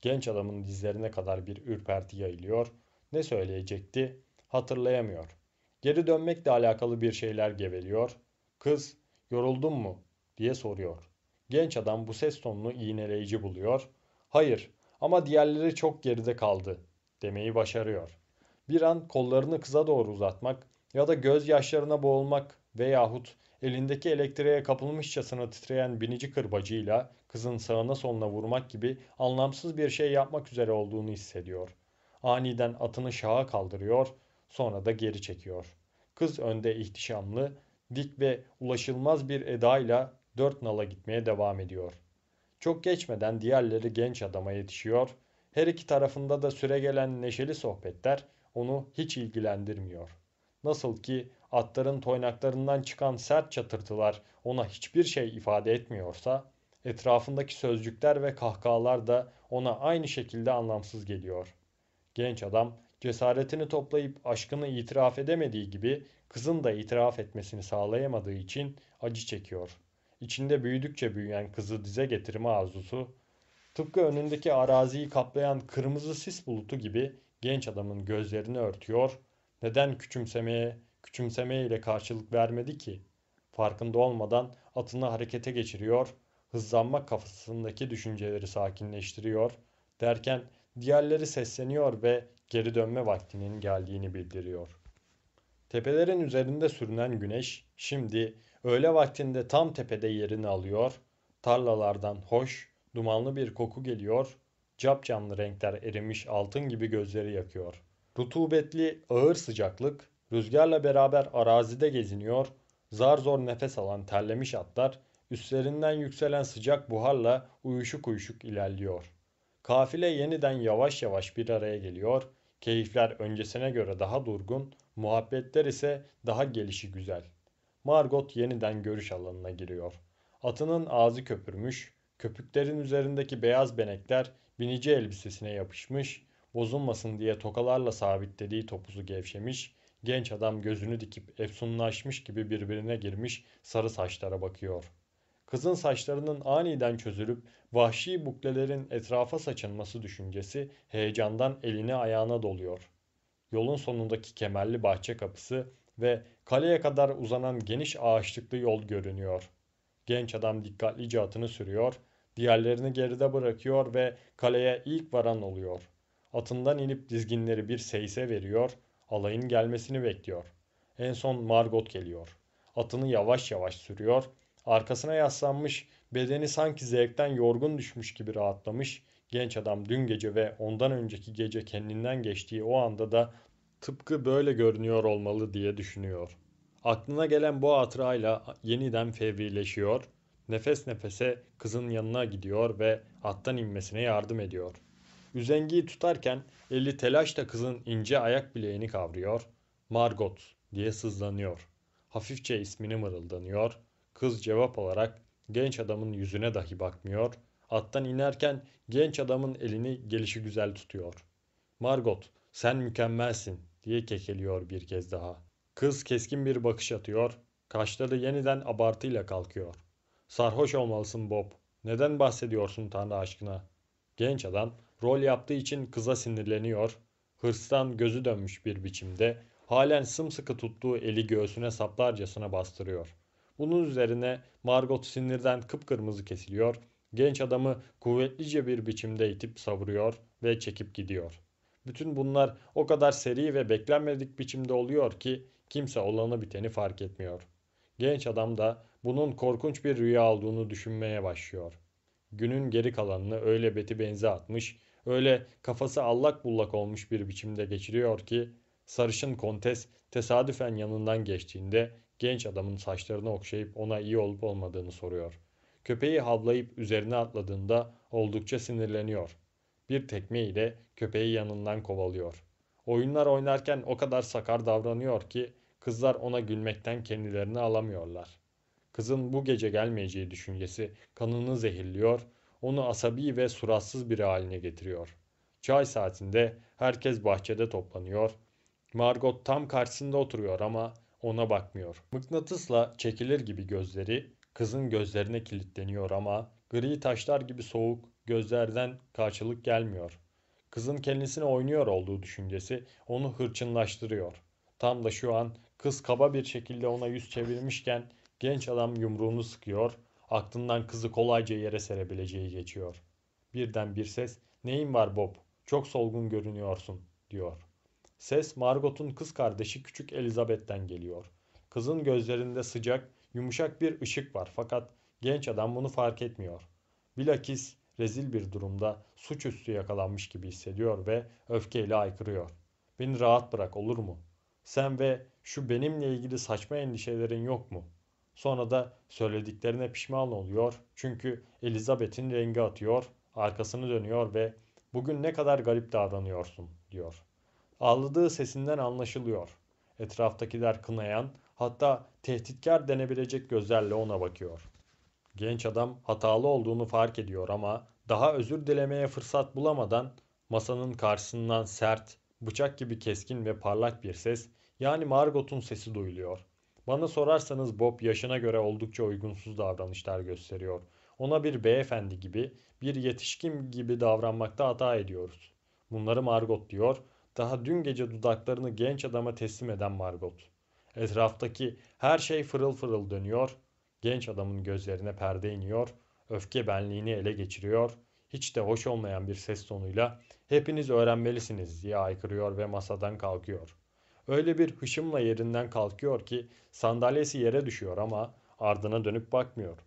Genç adamın dizlerine kadar bir ürperti yayılıyor. Ne söyleyecekti? Hatırlayamıyor. Geri dönmekle alakalı bir şeyler geveliyor. Kız, yoruldun mu? diye soruyor. Genç adam bu ses tonunu iğneleyici buluyor. Hayır ama diğerleri çok geride kaldı demeyi başarıyor. Bir an kollarını kıza doğru uzatmak ya da gözyaşlarına boğulmak veyahut elindeki elektriğe kapılmışçasına titreyen binici kırbacıyla kızın sağına soluna vurmak gibi anlamsız bir şey yapmak üzere olduğunu hissediyor. Aniden atını şaha kaldırıyor, sonra da geri çekiyor. Kız önde ihtişamlı, dik ve ulaşılmaz bir edayla dört nala gitmeye devam ediyor. Çok geçmeden diğerleri genç adama yetişiyor. Her iki tarafında da süre gelen neşeli sohbetler onu hiç ilgilendirmiyor. Nasıl ki atların toynaklarından çıkan sert çatırtılar ona hiçbir şey ifade etmiyorsa, etrafındaki sözcükler ve kahkahalar da ona aynı şekilde anlamsız geliyor. Genç adam cesaretini toplayıp aşkını itiraf edemediği gibi kızın da itiraf etmesini sağlayamadığı için acı çekiyor.'' İçinde büyüdükçe büyüyen kızı dize getirme arzusu, tıpkı önündeki araziyi kaplayan kırmızı sis bulutu gibi genç adamın gözlerini örtüyor, neden küçümsemeye, küçümsemeye ile karşılık vermedi ki? Farkında olmadan atını harekete geçiriyor, hızlanmak kafasındaki düşünceleri sakinleştiriyor, derken diğerleri sesleniyor ve geri dönme vaktinin geldiğini bildiriyor. Tepelerin üzerinde sürünen güneş şimdi Öğle vaktinde tam tepede yerini alıyor, tarlalardan hoş, dumanlı bir koku geliyor, capcanlı renkler erimiş altın gibi gözleri yakıyor. Rutubetli ağır sıcaklık, rüzgarla beraber arazide geziniyor, zar zor nefes alan terlemiş atlar, üstlerinden yükselen sıcak buharla uyuşuk uyuşuk ilerliyor. Kafile yeniden yavaş yavaş bir araya geliyor, keyifler öncesine göre daha durgun, muhabbetler ise daha gelişi güzel. Margot yeniden görüş alanına giriyor. Atının ağzı köpürmüş, köpüklerin üzerindeki beyaz benekler binici elbisesine yapışmış, bozulmasın diye tokalarla sabitlediği topuzu gevşemiş, genç adam gözünü dikip efsunlaşmış gibi birbirine girmiş sarı saçlara bakıyor. Kızın saçlarının aniden çözülüp vahşi buklelerin etrafa saçılması düşüncesi heyecandan elini ayağına doluyor. Yolun sonundaki kemerli bahçe kapısı ve kaleye kadar uzanan geniş ağaçlıklı yol görünüyor. Genç adam dikkatlice atını sürüyor, diğerlerini geride bırakıyor ve kaleye ilk varan oluyor. Atından inip dizginleri bir seyse veriyor, alayın gelmesini bekliyor. En son Margot geliyor. Atını yavaş yavaş sürüyor, arkasına yaslanmış, bedeni sanki zevkten yorgun düşmüş gibi rahatlamış, genç adam dün gece ve ondan önceki gece kendinden geçtiği o anda da tıpkı böyle görünüyor olmalı diye düşünüyor. Aklına gelen bu hatırayla yeniden fevrileşiyor, nefes nefese kızın yanına gidiyor ve attan inmesine yardım ediyor. Üzengiyi tutarken eli telaşla kızın ince ayak bileğini kavruyor. Margot diye sızlanıyor. Hafifçe ismini mırıldanıyor. Kız cevap olarak genç adamın yüzüne dahi bakmıyor. Attan inerken genç adamın elini gelişi güzel tutuyor. Margot sen mükemmelsin diye kekeliyor bir kez daha. Kız keskin bir bakış atıyor. Kaşları yeniden abartıyla kalkıyor. Sarhoş olmalısın Bob. Neden bahsediyorsun Tanrı aşkına? Genç adam rol yaptığı için kıza sinirleniyor. Hırstan gözü dönmüş bir biçimde halen sımsıkı tuttuğu eli göğsüne saplarcasına bastırıyor. Bunun üzerine Margot sinirden kıpkırmızı kesiliyor. Genç adamı kuvvetlice bir biçimde itip savuruyor ve çekip gidiyor. Bütün bunlar o kadar seri ve beklenmedik biçimde oluyor ki kimse olanı biteni fark etmiyor. Genç adam da bunun korkunç bir rüya olduğunu düşünmeye başlıyor. Günün geri kalanını öyle beti benze atmış, öyle kafası allak bullak olmuş bir biçimde geçiriyor ki sarışın kontes tesadüfen yanından geçtiğinde genç adamın saçlarını okşayıp ona iyi olup olmadığını soruyor. Köpeği havlayıp üzerine atladığında oldukça sinirleniyor bir tekme ile köpeği yanından kovalıyor. Oyunlar oynarken o kadar sakar davranıyor ki kızlar ona gülmekten kendilerini alamıyorlar. Kızın bu gece gelmeyeceği düşüncesi kanını zehirliyor, onu asabi ve suratsız biri haline getiriyor. Çay saatinde herkes bahçede toplanıyor. Margot tam karşısında oturuyor ama ona bakmıyor. Mıknatısla çekilir gibi gözleri kızın gözlerine kilitleniyor ama gri taşlar gibi soğuk gözlerden karşılık gelmiyor. Kızın kendisine oynuyor olduğu düşüncesi onu hırçınlaştırıyor. Tam da şu an kız kaba bir şekilde ona yüz çevirmişken genç adam yumruğunu sıkıyor, aklından kızı kolayca yere serebileceği geçiyor. Birden bir ses, neyin var Bob, çok solgun görünüyorsun, diyor. Ses Margot'un kız kardeşi küçük Elizabeth'ten geliyor. Kızın gözlerinde sıcak, yumuşak bir ışık var fakat genç adam bunu fark etmiyor. Bilakis rezil bir durumda suçüstü yakalanmış gibi hissediyor ve öfkeyle aykırıyor. Beni rahat bırak olur mu? Sen ve şu benimle ilgili saçma endişelerin yok mu? Sonra da söylediklerine pişman oluyor çünkü Elizabeth'in rengi atıyor, arkasını dönüyor ve bugün ne kadar garip davranıyorsun diyor. Ağladığı sesinden anlaşılıyor. Etraftakiler kınayan hatta tehditkar denebilecek gözlerle ona bakıyor. Genç adam hatalı olduğunu fark ediyor ama daha özür dilemeye fırsat bulamadan masanın karşısından sert, bıçak gibi keskin ve parlak bir ses yani Margot'un sesi duyuluyor. Bana sorarsanız Bob yaşına göre oldukça uygunsuz davranışlar gösteriyor. Ona bir beyefendi gibi, bir yetişkin gibi davranmakta hata ediyoruz. Bunları Margot diyor. Daha dün gece dudaklarını genç adama teslim eden Margot. Etraftaki her şey fırıl fırıl dönüyor Genç adamın gözlerine perde iniyor, öfke benliğini ele geçiriyor, hiç de hoş olmayan bir ses tonuyla ''Hepiniz öğrenmelisiniz'' diye aykırıyor ve masadan kalkıyor. Öyle bir hışımla yerinden kalkıyor ki sandalyesi yere düşüyor ama ardına dönüp bakmıyor.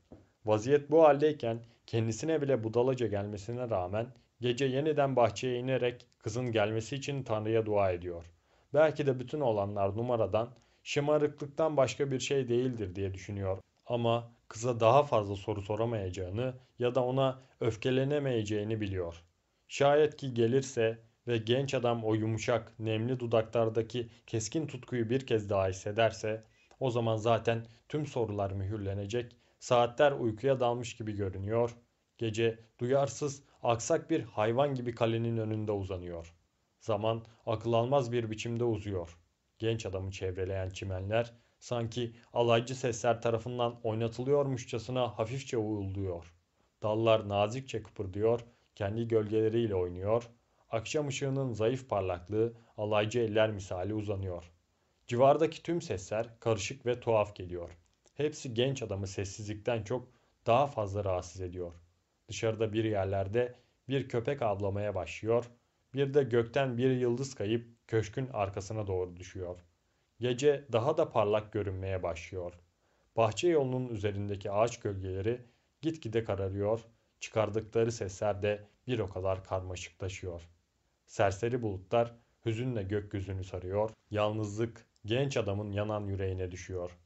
Vaziyet bu haldeyken kendisine bile budalaca gelmesine rağmen gece yeniden bahçeye inerek kızın gelmesi için Tanrı'ya dua ediyor. Belki de bütün olanlar numaradan, şımarıklıktan başka bir şey değildir diye düşünüyor ama kıza daha fazla soru soramayacağını ya da ona öfkelenemeyeceğini biliyor. Şayet ki gelirse ve genç adam o yumuşak, nemli dudaklardaki keskin tutkuyu bir kez daha hissederse o zaman zaten tüm sorular mühürlenecek, saatler uykuya dalmış gibi görünüyor, gece duyarsız, aksak bir hayvan gibi kalenin önünde uzanıyor. Zaman akıl almaz bir biçimde uzuyor.'' genç adamı çevreleyen çimenler sanki alaycı sesler tarafından oynatılıyormuşçasına hafifçe uğulduyor. Dallar nazikçe kıpırdıyor, kendi gölgeleriyle oynuyor. Akşam ışığının zayıf parlaklığı alaycı eller misali uzanıyor. Civardaki tüm sesler karışık ve tuhaf geliyor. Hepsi genç adamı sessizlikten çok daha fazla rahatsız ediyor. Dışarıda bir yerlerde bir köpek avlamaya başlıyor, bir de gökten bir yıldız kayıp köşkün arkasına doğru düşüyor. Gece daha da parlak görünmeye başlıyor. Bahçe yolunun üzerindeki ağaç gölgeleri gitgide kararıyor, çıkardıkları sesler de bir o kadar karmaşıklaşıyor. Serseri bulutlar hüzünle gökyüzünü sarıyor, yalnızlık genç adamın yanan yüreğine düşüyor.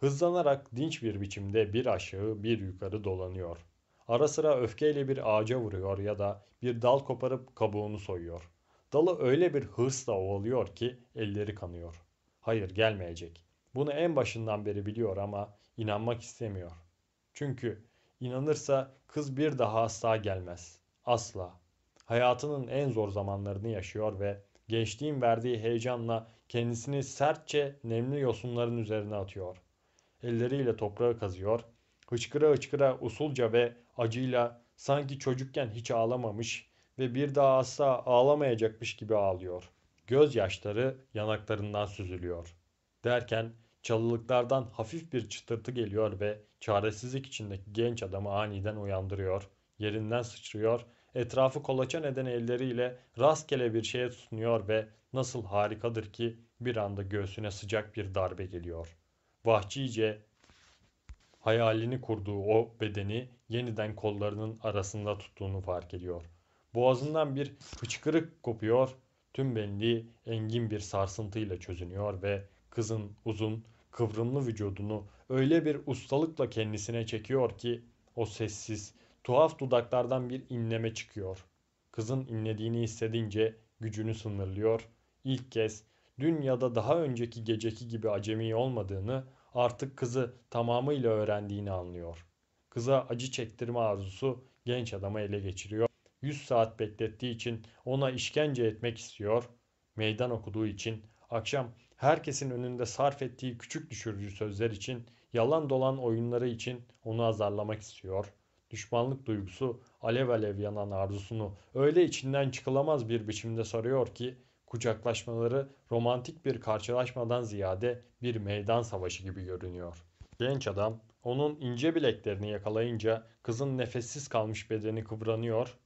Hızlanarak dinç bir biçimde bir aşağı bir yukarı dolanıyor.'' Ara sıra öfkeyle bir ağaca vuruyor ya da bir dal koparıp kabuğunu soyuyor. Dalı öyle bir hırsla ovalıyor ki elleri kanıyor. Hayır gelmeyecek. Bunu en başından beri biliyor ama inanmak istemiyor. Çünkü inanırsa kız bir daha asla gelmez. Asla. Hayatının en zor zamanlarını yaşıyor ve gençliğin verdiği heyecanla kendisini sertçe nemli yosunların üzerine atıyor. Elleriyle toprağı kazıyor Hıçkıra hıçkıra usulca ve acıyla sanki çocukken hiç ağlamamış ve bir daha asla ağlamayacakmış gibi ağlıyor. Göz yaşları yanaklarından süzülüyor. Derken çalılıklardan hafif bir çıtırtı geliyor ve çaresizlik içindeki genç adamı aniden uyandırıyor. Yerinden sıçrıyor, etrafı kolaça neden elleriyle rastgele bir şeye tutunuyor ve nasıl harikadır ki bir anda göğsüne sıcak bir darbe geliyor. Vahşice hayalini kurduğu o bedeni yeniden kollarının arasında tuttuğunu fark ediyor. Boğazından bir hıçkırık kopuyor, tüm benliği engin bir sarsıntıyla çözünüyor ve kızın uzun, kıvrımlı vücudunu öyle bir ustalıkla kendisine çekiyor ki o sessiz, tuhaf dudaklardan bir inleme çıkıyor. Kızın inlediğini hissedince gücünü sınırlıyor. İlk kez dün ya da daha önceki geceki gibi acemi olmadığını, artık kızı tamamıyla öğrendiğini anlıyor. Kıza acı çektirme arzusu genç adamı ele geçiriyor. 100 saat beklettiği için ona işkence etmek istiyor. Meydan okuduğu için akşam herkesin önünde sarf ettiği küçük düşürücü sözler için, yalan dolan oyunları için onu azarlamak istiyor. Düşmanlık duygusu alev alev yanan arzusunu öyle içinden çıkılamaz bir biçimde soruyor ki kucaklaşmaları romantik bir karşılaşmadan ziyade bir meydan savaşı gibi görünüyor. Genç adam onun ince bileklerini yakalayınca kızın nefessiz kalmış bedeni kıvranıyor,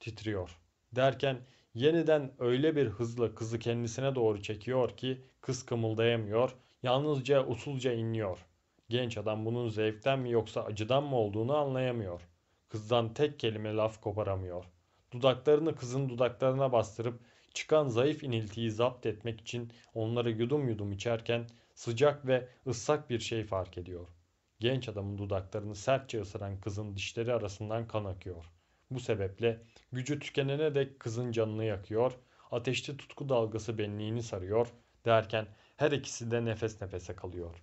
titriyor. Derken yeniden öyle bir hızla kızı kendisine doğru çekiyor ki kız kımıldayamıyor, yalnızca usulca inliyor. Genç adam bunun zevkten mi yoksa acıdan mı olduğunu anlayamıyor. Kızdan tek kelime laf koparamıyor. Dudaklarını kızın dudaklarına bastırıp çıkan zayıf iniltiyi zapt etmek için onları yudum yudum içerken sıcak ve ıslak bir şey fark ediyor. Genç adamın dudaklarını sertçe ısıran kızın dişleri arasından kan akıyor. Bu sebeple gücü tükenene dek kızın canını yakıyor, ateşli tutku dalgası benliğini sarıyor derken her ikisi de nefes nefese kalıyor.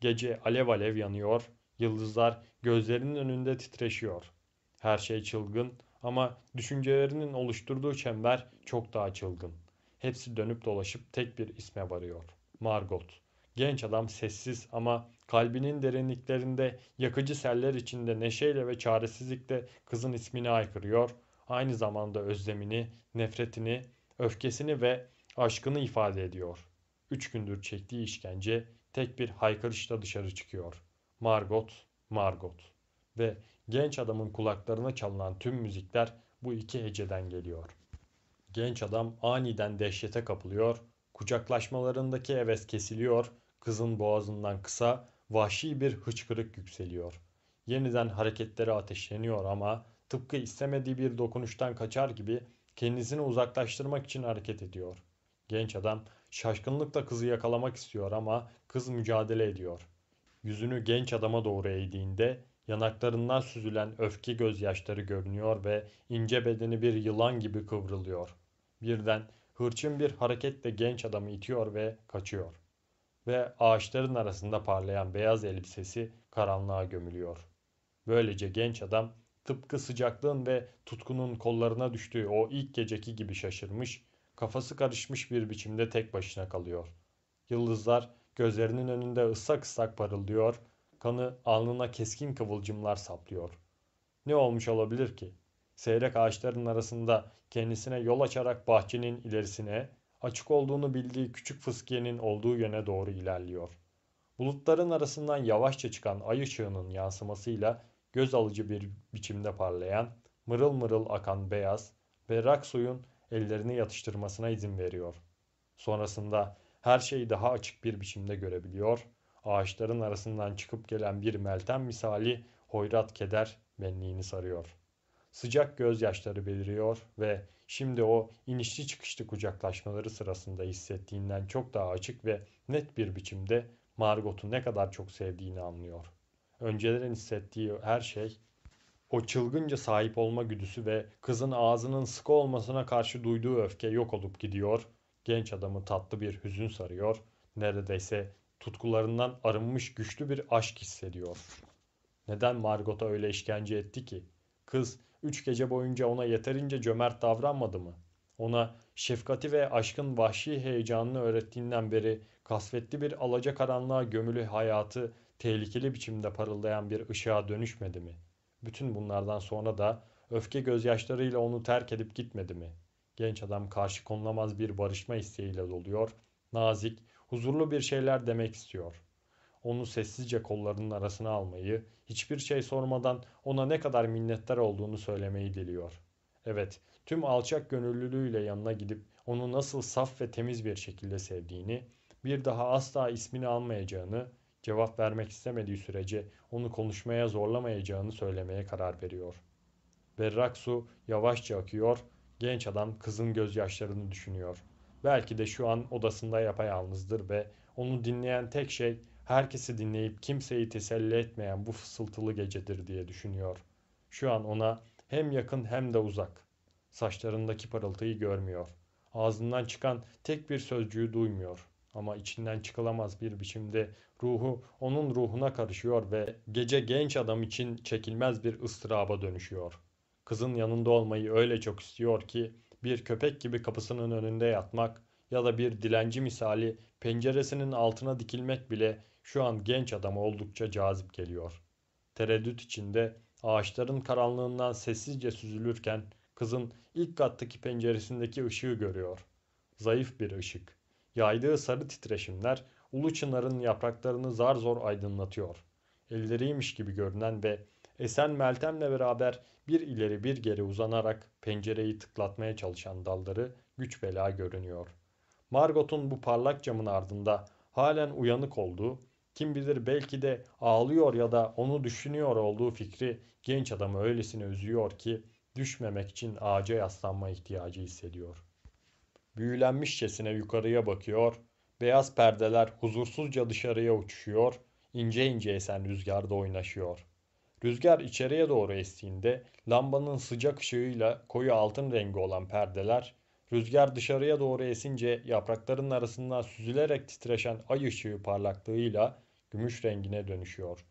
Gece alev alev yanıyor, yıldızlar gözlerinin önünde titreşiyor. Her şey çılgın, ama düşüncelerinin oluşturduğu çember çok daha çılgın. Hepsi dönüp dolaşıp tek bir isme varıyor. Margot. Genç adam sessiz ama kalbinin derinliklerinde yakıcı seller içinde neşeyle ve çaresizlikte kızın ismini aykırıyor. Aynı zamanda özlemini, nefretini, öfkesini ve aşkını ifade ediyor. Üç gündür çektiği işkence tek bir haykırışla dışarı çıkıyor. Margot, Margot ve Genç adamın kulaklarına çalınan tüm müzikler bu iki heceden geliyor. Genç adam aniden dehşete kapılıyor, kucaklaşmalarındaki heves kesiliyor, kızın boğazından kısa, vahşi bir hıçkırık yükseliyor. Yeniden hareketleri ateşleniyor ama tıpkı istemediği bir dokunuştan kaçar gibi kendisini uzaklaştırmak için hareket ediyor. Genç adam şaşkınlıkla kızı yakalamak istiyor ama kız mücadele ediyor. Yüzünü genç adama doğru eğdiğinde Yanaklarından süzülen öfke gözyaşları görünüyor ve ince bedeni bir yılan gibi kıvrılıyor. Birden hırçın bir hareketle genç adamı itiyor ve kaçıyor. Ve ağaçların arasında parlayan beyaz elbisesi karanlığa gömülüyor. Böylece genç adam tıpkı sıcaklığın ve tutkunun kollarına düştüğü o ilk geceki gibi şaşırmış, kafası karışmış bir biçimde tek başına kalıyor. Yıldızlar gözlerinin önünde ıslak ıslak parıldıyor Kanı alnına keskin kıvılcımlar saplıyor. Ne olmuş olabilir ki? Seyrek ağaçların arasında kendisine yol açarak bahçenin ilerisine, açık olduğunu bildiği küçük fıskiyenin olduğu yöne doğru ilerliyor. Bulutların arasından yavaşça çıkan ay ışığının yansımasıyla göz alıcı bir biçimde parlayan, mırıl mırıl akan beyaz, berrak suyun ellerini yatıştırmasına izin veriyor. Sonrasında her şeyi daha açık bir biçimde görebiliyor ağaçların arasından çıkıp gelen bir meltem misali hoyrat keder benliğini sarıyor. Sıcak gözyaşları beliriyor ve şimdi o inişli çıkışlı kucaklaşmaları sırasında hissettiğinden çok daha açık ve net bir biçimde Margot'u ne kadar çok sevdiğini anlıyor. Önceden hissettiği her şey o çılgınca sahip olma güdüsü ve kızın ağzının sıkı olmasına karşı duyduğu öfke yok olup gidiyor. Genç adamı tatlı bir hüzün sarıyor. Neredeyse tutkularından arınmış güçlü bir aşk hissediyor. Neden Margot'a öyle işkence etti ki? Kız üç gece boyunca ona yeterince cömert davranmadı mı? Ona şefkati ve aşkın vahşi heyecanını öğrettiğinden beri kasvetli bir alacakaranlığa gömülü hayatı tehlikeli biçimde parıldayan bir ışığa dönüşmedi mi? Bütün bunlardan sonra da öfke gözyaşlarıyla onu terk edip gitmedi mi? Genç adam karşı konulamaz bir barışma isteğiyle doluyor, nazik, huzurlu bir şeyler demek istiyor. Onu sessizce kollarının arasına almayı, hiçbir şey sormadan ona ne kadar minnettar olduğunu söylemeyi diliyor. Evet, tüm alçak gönüllülüğüyle yanına gidip onu nasıl saf ve temiz bir şekilde sevdiğini, bir daha asla ismini almayacağını, cevap vermek istemediği sürece onu konuşmaya zorlamayacağını söylemeye karar veriyor. Berrak su yavaşça akıyor, genç adam kızın gözyaşlarını düşünüyor.'' Belki de şu an odasında yapayalnızdır ve onu dinleyen tek şey herkesi dinleyip kimseyi teselli etmeyen bu fısıltılı gecedir diye düşünüyor. Şu an ona hem yakın hem de uzak. Saçlarındaki parıltıyı görmüyor. Ağzından çıkan tek bir sözcüğü duymuyor. Ama içinden çıkılamaz bir biçimde ruhu onun ruhuna karışıyor ve gece genç adam için çekilmez bir ıstıraba dönüşüyor. Kızın yanında olmayı öyle çok istiyor ki bir köpek gibi kapısının önünde yatmak ya da bir dilenci misali penceresinin altına dikilmek bile şu an genç adama oldukça cazip geliyor. Tereddüt içinde ağaçların karanlığından sessizce süzülürken kızın ilk kattaki penceresindeki ışığı görüyor. Zayıf bir ışık. Yaydığı sarı titreşimler ulu çınarın yapraklarını zar zor aydınlatıyor. Elleriymiş gibi görünen ve esen Meltem'le beraber bir ileri bir geri uzanarak pencereyi tıklatmaya çalışan dalları güç bela görünüyor. Margot'un bu parlak camın ardında halen uyanık olduğu, kim bilir belki de ağlıyor ya da onu düşünüyor olduğu fikri genç adamı öylesine üzüyor ki düşmemek için ağaca yaslanma ihtiyacı hissediyor. Büyülenmişçesine yukarıya bakıyor, beyaz perdeler huzursuzca dışarıya uçuşuyor, ince ince esen rüzgarda oynaşıyor. Rüzgar içeriye doğru estiğinde lambanın sıcak ışığıyla koyu altın rengi olan perdeler, rüzgar dışarıya doğru esince yaprakların arasından süzülerek titreşen ay ışığı parlaklığıyla gümüş rengine dönüşüyor.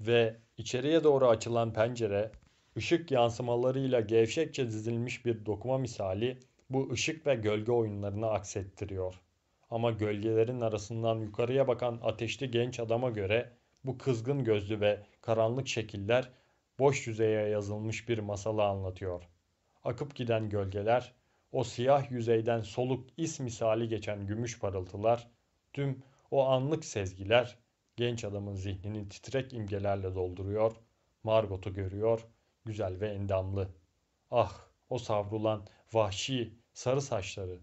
Ve içeriye doğru açılan pencere, ışık yansımalarıyla gevşekçe dizilmiş bir dokuma misali bu ışık ve gölge oyunlarını aksettiriyor. Ama gölgelerin arasından yukarıya bakan ateşli genç adama göre bu kızgın gözlü ve karanlık şekiller boş yüzeye yazılmış bir masalı anlatıyor. Akıp giden gölgeler, o siyah yüzeyden soluk is misali geçen gümüş parıltılar, tüm o anlık sezgiler genç adamın zihnini titrek imgelerle dolduruyor, Margot'u görüyor, güzel ve endamlı. Ah, o savrulan, vahşi, sarı saçları.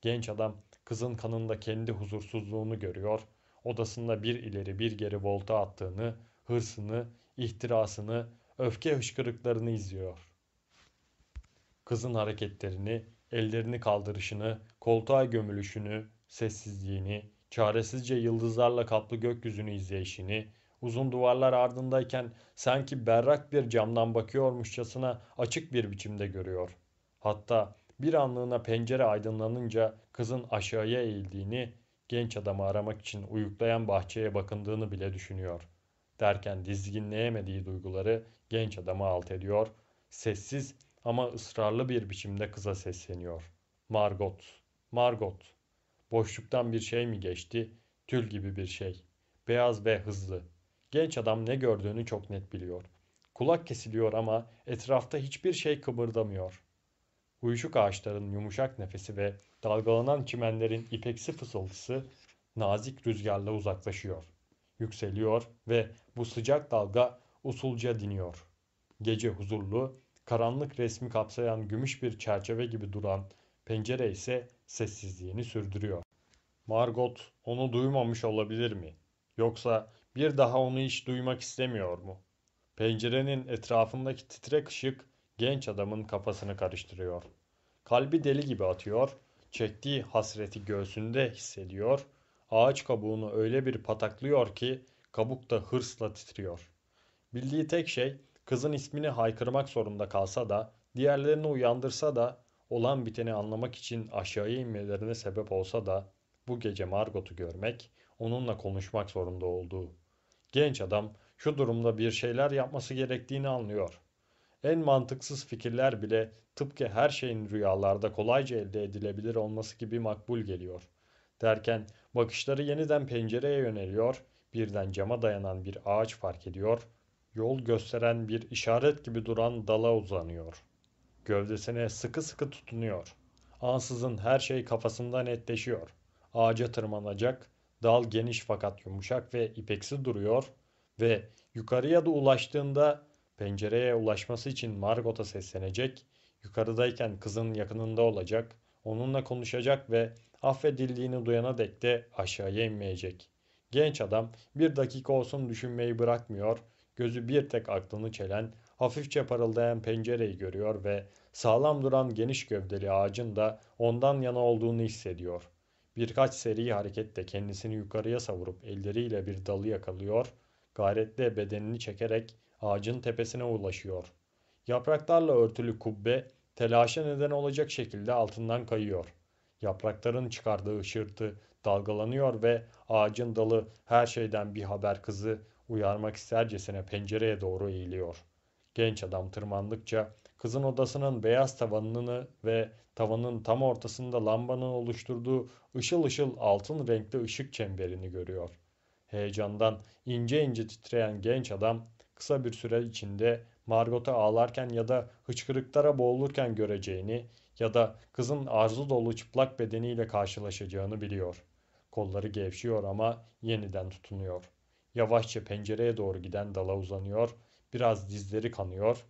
Genç adam kızın kanında kendi huzursuzluğunu görüyor, odasında bir ileri bir geri volta attığını, hırsını, ihtirasını, öfke hışkırıklarını izliyor. Kızın hareketlerini, ellerini kaldırışını, koltuğa gömülüşünü, sessizliğini, çaresizce yıldızlarla kaplı gökyüzünü izleyişini, uzun duvarlar ardındayken sanki berrak bir camdan bakıyormuşçasına açık bir biçimde görüyor. Hatta bir anlığına pencere aydınlanınca kızın aşağıya eğildiğini, genç adamı aramak için uyuklayan bahçeye bakındığını bile düşünüyor.'' derken dizginleyemediği duyguları genç adamı alt ediyor. Sessiz ama ısrarlı bir biçimde kıza sesleniyor. Margot, Margot. Boşluktan bir şey mi geçti? Tül gibi bir şey. Beyaz ve hızlı. Genç adam ne gördüğünü çok net biliyor. Kulak kesiliyor ama etrafta hiçbir şey kıpırdamıyor. Uyuşuk ağaçların yumuşak nefesi ve dalgalanan çimenlerin ipeksi fısıltısı nazik rüzgarla uzaklaşıyor yükseliyor ve bu sıcak dalga usulca diniyor. Gece huzurlu, karanlık resmi kapsayan gümüş bir çerçeve gibi duran pencere ise sessizliğini sürdürüyor. Margot onu duymamış olabilir mi? Yoksa bir daha onu hiç duymak istemiyor mu? Pencerenin etrafındaki titrek ışık genç adamın kafasını karıştırıyor. Kalbi deli gibi atıyor, çektiği hasreti göğsünde hissediyor ağaç kabuğunu öyle bir pataklıyor ki kabuk da hırsla titriyor. Bildiği tek şey kızın ismini haykırmak zorunda kalsa da, diğerlerini uyandırsa da, olan biteni anlamak için aşağıya inmelerine sebep olsa da bu gece Margot'u görmek, onunla konuşmak zorunda olduğu. Genç adam şu durumda bir şeyler yapması gerektiğini anlıyor. En mantıksız fikirler bile tıpkı her şeyin rüyalarda kolayca elde edilebilir olması gibi makbul geliyor. Derken bakışları yeniden pencereye yöneliyor, birden cama dayanan bir ağaç fark ediyor, yol gösteren bir işaret gibi duran dala uzanıyor. Gövdesine sıkı sıkı tutunuyor. Ansızın her şey kafasında netleşiyor. Ağaca tırmanacak, dal geniş fakat yumuşak ve ipeksi duruyor ve yukarıya da ulaştığında pencereye ulaşması için Margot'a seslenecek, yukarıdayken kızın yakınında olacak, onunla konuşacak ve affedildiğini duyana dek de aşağıya inmeyecek. Genç adam bir dakika olsun düşünmeyi bırakmıyor, gözü bir tek aklını çelen, hafifçe parıldayan pencereyi görüyor ve sağlam duran geniş gövdeli ağacın da ondan yana olduğunu hissediyor. Birkaç seri hareketle kendisini yukarıya savurup elleriyle bir dalı yakalıyor, gayretle bedenini çekerek ağacın tepesine ulaşıyor. Yapraklarla örtülü kubbe telaşa neden olacak şekilde altından kayıyor. Yaprakların çıkardığı ışırtı dalgalanıyor ve ağacın dalı her şeyden bir haber kızı uyarmak istercesine pencereye doğru eğiliyor. Genç adam tırmandıkça kızın odasının beyaz tavanını ve tavanın tam ortasında lambanın oluşturduğu ışıl ışıl altın renkli ışık çemberini görüyor. Heyecandan ince ince titreyen genç adam kısa bir süre içinde Margot'a ağlarken ya da hıçkırıklara boğulurken göreceğini, ya da kızın arzu dolu çıplak bedeniyle karşılaşacağını biliyor. Kolları gevşiyor ama yeniden tutunuyor. Yavaşça pencereye doğru giden dala uzanıyor, biraz dizleri kanıyor,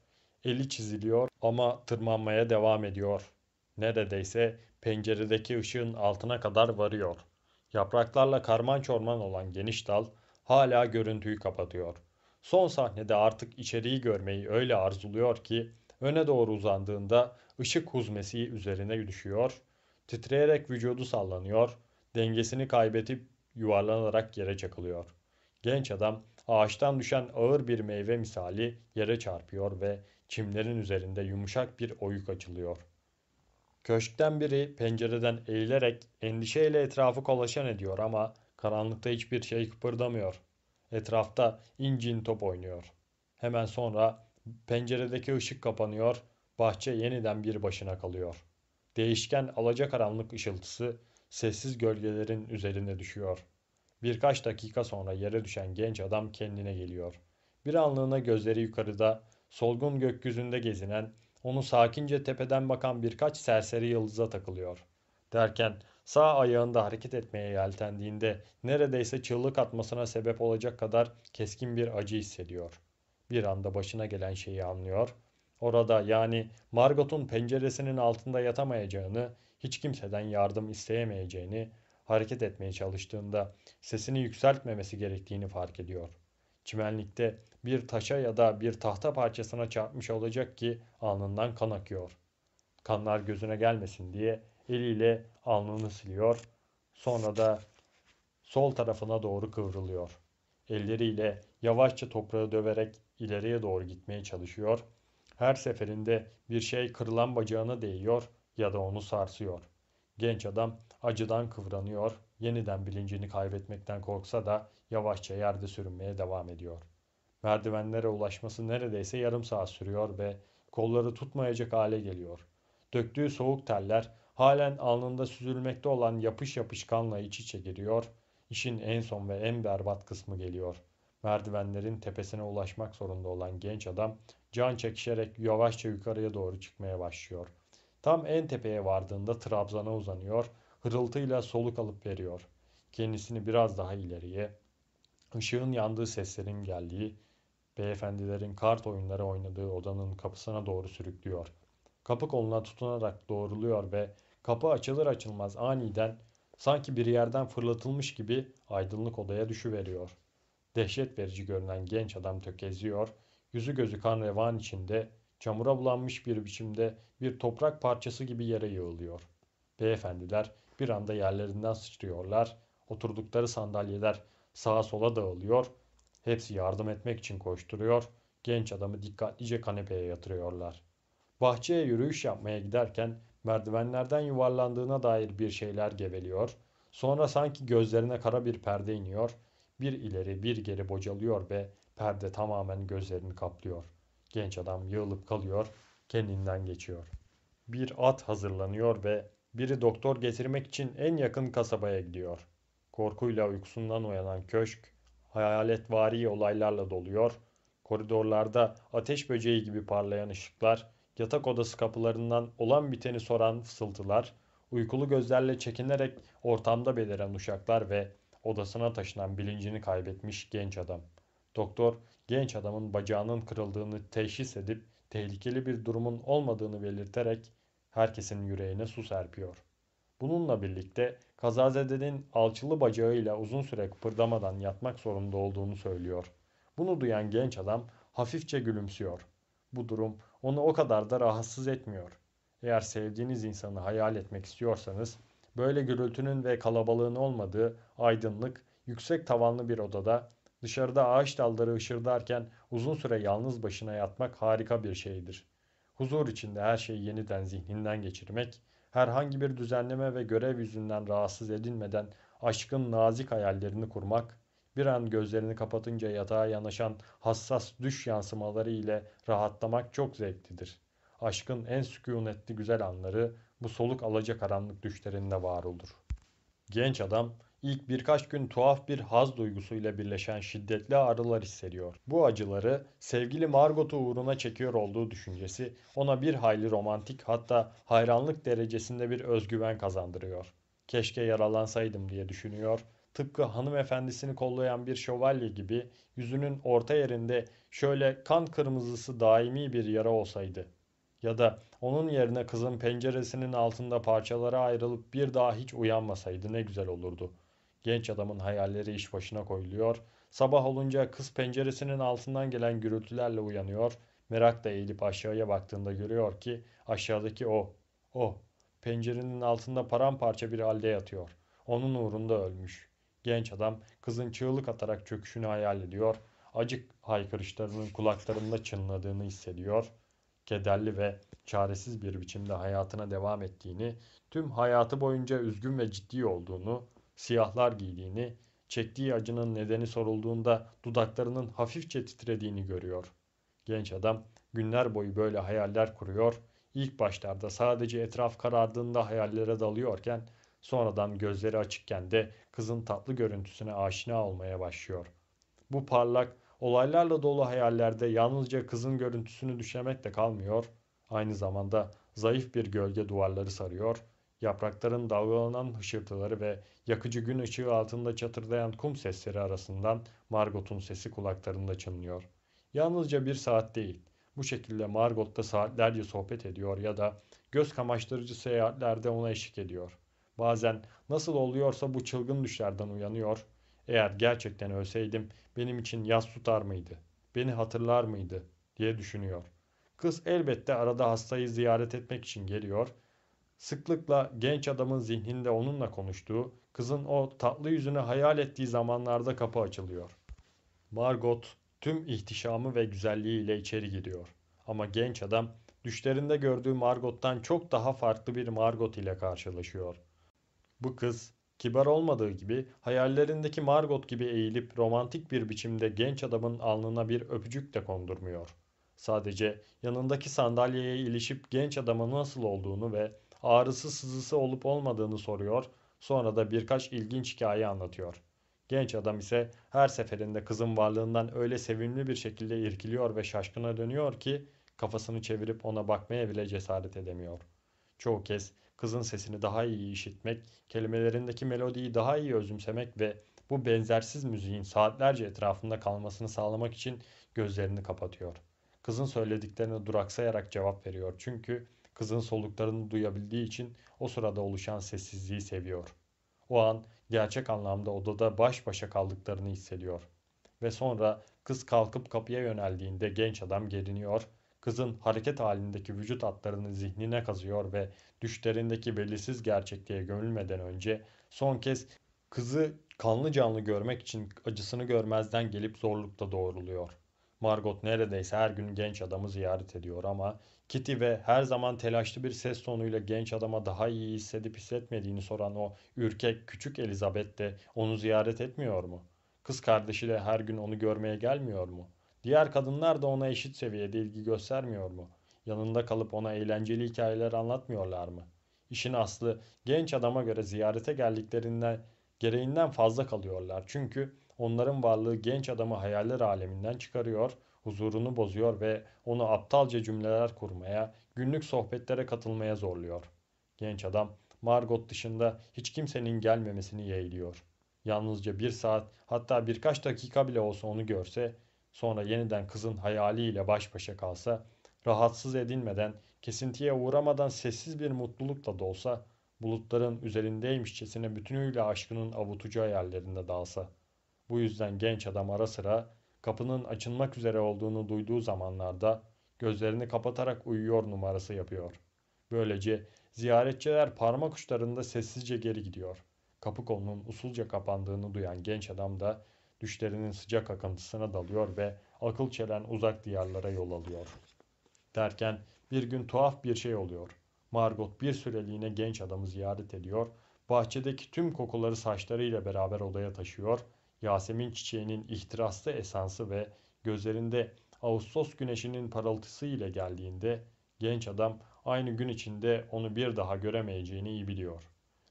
eli çiziliyor ama tırmanmaya devam ediyor. Neredeyse penceredeki ışığın altına kadar varıyor. Yapraklarla karman çorman olan geniş dal hala görüntüyü kapatıyor. Son sahnede artık içeriği görmeyi öyle arzuluyor ki öne doğru uzandığında ışık huzmesi üzerine düşüyor, titreyerek vücudu sallanıyor, dengesini kaybetip yuvarlanarak yere çakılıyor. Genç adam ağaçtan düşen ağır bir meyve misali yere çarpıyor ve çimlerin üzerinde yumuşak bir oyuk açılıyor. Köşkten biri pencereden eğilerek endişeyle etrafı kolaşan ediyor ama karanlıkta hiçbir şey kıpırdamıyor. Etrafta incin top oynuyor. Hemen sonra penceredeki ışık kapanıyor Bahçe yeniden bir başına kalıyor. Değişken alacakaranlık ışıltısı sessiz gölgelerin üzerine düşüyor. Birkaç dakika sonra yere düşen genç adam kendine geliyor. Bir anlığına gözleri yukarıda, solgun gökyüzünde gezinen, onu sakince tepeden bakan birkaç serseri yıldıza takılıyor. Derken sağ ayağında hareket etmeye yeltendiğinde neredeyse çığlık atmasına sebep olacak kadar keskin bir acı hissediyor. Bir anda başına gelen şeyi anlıyor Orada yani Margot'un penceresinin altında yatamayacağını, hiç kimseden yardım isteyemeyeceğini, hareket etmeye çalıştığında sesini yükseltmemesi gerektiğini fark ediyor. Çimenlikte bir taşa ya da bir tahta parçasına çarpmış olacak ki alnından kan akıyor. Kanlar gözüne gelmesin diye eliyle alnını siliyor. Sonra da sol tarafına doğru kıvrılıyor. Elleriyle yavaşça toprağı döverek ileriye doğru gitmeye çalışıyor her seferinde bir şey kırılan bacağına değiyor ya da onu sarsıyor. Genç adam acıdan kıvranıyor, yeniden bilincini kaybetmekten korksa da yavaşça yerde sürünmeye devam ediyor. Merdivenlere ulaşması neredeyse yarım saat sürüyor ve kolları tutmayacak hale geliyor. Döktüğü soğuk teller halen alnında süzülmekte olan yapış yapış kanla iç içe giriyor. İşin en son ve en berbat kısmı geliyor. Merdivenlerin tepesine ulaşmak zorunda olan genç adam can çekişerek yavaşça yukarıya doğru çıkmaya başlıyor. Tam en tepeye vardığında trabzana uzanıyor, hırıltıyla soluk alıp veriyor. Kendisini biraz daha ileriye, ışığın yandığı seslerin geldiği, beyefendilerin kart oyunları oynadığı odanın kapısına doğru sürüklüyor. Kapı koluna tutunarak doğruluyor ve kapı açılır açılmaz aniden sanki bir yerden fırlatılmış gibi aydınlık odaya düşüveriyor. Dehşet verici görünen genç adam tökeziyor, yüzü gözü kan revan içinde, çamura bulanmış bir biçimde bir toprak parçası gibi yere yığılıyor. Beyefendiler bir anda yerlerinden sıçrıyorlar, oturdukları sandalyeler sağa sola dağılıyor, hepsi yardım etmek için koşturuyor, genç adamı dikkatlice kanepeye yatırıyorlar. Bahçeye yürüyüş yapmaya giderken merdivenlerden yuvarlandığına dair bir şeyler geveliyor, sonra sanki gözlerine kara bir perde iniyor, bir ileri bir geri bocalıyor ve perde tamamen gözlerini kaplıyor. Genç adam yığılıp kalıyor, kendinden geçiyor. Bir at hazırlanıyor ve biri doktor getirmek için en yakın kasabaya gidiyor. Korkuyla uykusundan uyanan köşk, hayaletvari olaylarla doluyor. Koridorlarda ateş böceği gibi parlayan ışıklar, yatak odası kapılarından olan biteni soran fısıltılar, uykulu gözlerle çekinerek ortamda beliren uşaklar ve odasına taşınan bilincini kaybetmiş genç adam. Doktor genç adamın bacağının kırıldığını teşhis edip tehlikeli bir durumun olmadığını belirterek herkesin yüreğine su serpiyor. Bununla birlikte kazazedenin alçılı bacağıyla uzun süre kıpırdamadan yatmak zorunda olduğunu söylüyor. Bunu duyan genç adam hafifçe gülümsüyor. Bu durum onu o kadar da rahatsız etmiyor. Eğer sevdiğiniz insanı hayal etmek istiyorsanız Böyle gürültünün ve kalabalığın olmadığı aydınlık, yüksek tavanlı bir odada dışarıda ağaç dalları ışırdarken uzun süre yalnız başına yatmak harika bir şeydir. Huzur içinde her şeyi yeniden zihninden geçirmek, herhangi bir düzenleme ve görev yüzünden rahatsız edilmeden aşkın nazik hayallerini kurmak, bir an gözlerini kapatınca yatağa yanaşan hassas düş yansımaları ile rahatlamak çok zevklidir. Aşkın en sükunetli güzel anları bu soluk alacak karanlık düşlerinde var olur. Genç adam ilk birkaç gün tuhaf bir haz duygusuyla birleşen şiddetli ağrılar hissediyor. Bu acıları sevgili Margot'u uğruna çekiyor olduğu düşüncesi ona bir hayli romantik hatta hayranlık derecesinde bir özgüven kazandırıyor. Keşke yaralansaydım diye düşünüyor. Tıpkı hanımefendisini kollayan bir şövalye gibi yüzünün orta yerinde şöyle kan kırmızısı daimi bir yara olsaydı ya da onun yerine kızın penceresinin altında parçalara ayrılıp bir daha hiç uyanmasaydı ne güzel olurdu. Genç adamın hayalleri iş başına koyuluyor. Sabah olunca kız penceresinin altından gelen gürültülerle uyanıyor. Merak da eğilip aşağıya baktığında görüyor ki aşağıdaki o, o pencerenin altında paramparça bir halde yatıyor. Onun uğrunda ölmüş. Genç adam kızın çığlık atarak çöküşünü hayal ediyor. Acık haykırışlarının kulaklarında çınladığını hissediyor.'' kederli ve çaresiz bir biçimde hayatına devam ettiğini, tüm hayatı boyunca üzgün ve ciddi olduğunu, siyahlar giydiğini, çektiği acının nedeni sorulduğunda dudaklarının hafifçe titrediğini görüyor. Genç adam günler boyu böyle hayaller kuruyor, ilk başlarda sadece etraf karardığında hayallere dalıyorken, sonradan gözleri açıkken de kızın tatlı görüntüsüne aşina olmaya başlıyor. Bu parlak, Olaylarla dolu hayallerde yalnızca kızın görüntüsünü düşünmek de kalmıyor. Aynı zamanda zayıf bir gölge duvarları sarıyor. Yaprakların dalgalanan hışırtıları ve yakıcı gün ışığı altında çatırdayan kum sesleri arasından Margot'un sesi kulaklarında çınlıyor. Yalnızca bir saat değil. Bu şekilde Margot da saatlerce sohbet ediyor ya da göz kamaştırıcı seyahatlerde ona eşlik ediyor. Bazen nasıl oluyorsa bu çılgın düşlerden uyanıyor eğer gerçekten ölseydim benim için yas tutar mıydı? Beni hatırlar mıydı? diye düşünüyor. Kız elbette arada hastayı ziyaret etmek için geliyor. Sıklıkla genç adamın zihninde onunla konuştuğu, kızın o tatlı yüzünü hayal ettiği zamanlarda kapı açılıyor. Margot tüm ihtişamı ve güzelliğiyle içeri giriyor. Ama genç adam düşlerinde gördüğü Margot'tan çok daha farklı bir Margot ile karşılaşıyor. Bu kız Kibar olmadığı gibi hayallerindeki Margot gibi eğilip romantik bir biçimde genç adamın alnına bir öpücük de kondurmuyor. Sadece yanındaki sandalyeye ilişip genç adamın nasıl olduğunu ve ağrısı sızısı olup olmadığını soruyor, sonra da birkaç ilginç hikaye anlatıyor. Genç adam ise her seferinde kızın varlığından öyle sevimli bir şekilde irkiliyor ve şaşkına dönüyor ki kafasını çevirip ona bakmaya bile cesaret edemiyor. Çoğu kez kızın sesini daha iyi işitmek, kelimelerindeki melodiyi daha iyi özümsemek ve bu benzersiz müziğin saatlerce etrafında kalmasını sağlamak için gözlerini kapatıyor. Kızın söylediklerine duraksayarak cevap veriyor çünkü kızın soluklarını duyabildiği için o sırada oluşan sessizliği seviyor. O an gerçek anlamda odada baş başa kaldıklarını hissediyor. Ve sonra kız kalkıp kapıya yöneldiğinde genç adam geriniyor Kızın hareket halindeki vücut hatlarını zihnine kazıyor ve düşlerindeki belirsiz gerçekliğe gömülmeden önce son kez kızı kanlı canlı görmek için acısını görmezden gelip zorlukta doğruluyor. Margot neredeyse her gün genç adamı ziyaret ediyor ama Kitty ve her zaman telaşlı bir ses tonuyla genç adama daha iyi hissedip hissetmediğini soran o ürkek küçük Elizabeth de onu ziyaret etmiyor mu? Kız kardeşi de her gün onu görmeye gelmiyor mu? Diğer kadınlar da ona eşit seviyede ilgi göstermiyor mu? Yanında kalıp ona eğlenceli hikayeler anlatmıyorlar mı? İşin aslı genç adama göre ziyarete geldiklerinden gereğinden fazla kalıyorlar. Çünkü onların varlığı genç adamı hayaller aleminden çıkarıyor, huzurunu bozuyor ve onu aptalca cümleler kurmaya, günlük sohbetlere katılmaya zorluyor. Genç adam Margot dışında hiç kimsenin gelmemesini yeğliyor. Yalnızca bir saat hatta birkaç dakika bile olsa onu görse sonra yeniden kızın hayaliyle baş başa kalsa, rahatsız edilmeden, kesintiye uğramadan sessiz bir mutlulukla da olsa, bulutların üzerindeymişçesine bütünüyle aşkının avutucu hayallerinde dalsa. Bu yüzden genç adam ara sıra kapının açılmak üzere olduğunu duyduğu zamanlarda gözlerini kapatarak uyuyor numarası yapıyor. Böylece ziyaretçiler parmak uçlarında sessizce geri gidiyor. Kapı kolunun usulca kapandığını duyan genç adam da düşlerinin sıcak akıntısına dalıyor ve akıl çelen uzak diyarlara yol alıyor. Derken bir gün tuhaf bir şey oluyor. Margot bir süreliğine genç adamı ziyaret ediyor, bahçedeki tüm kokuları saçlarıyla beraber odaya taşıyor, Yasemin çiçeğinin ihtiraslı esansı ve gözlerinde Ağustos güneşinin parıltısı ile geldiğinde genç adam aynı gün içinde onu bir daha göremeyeceğini iyi biliyor.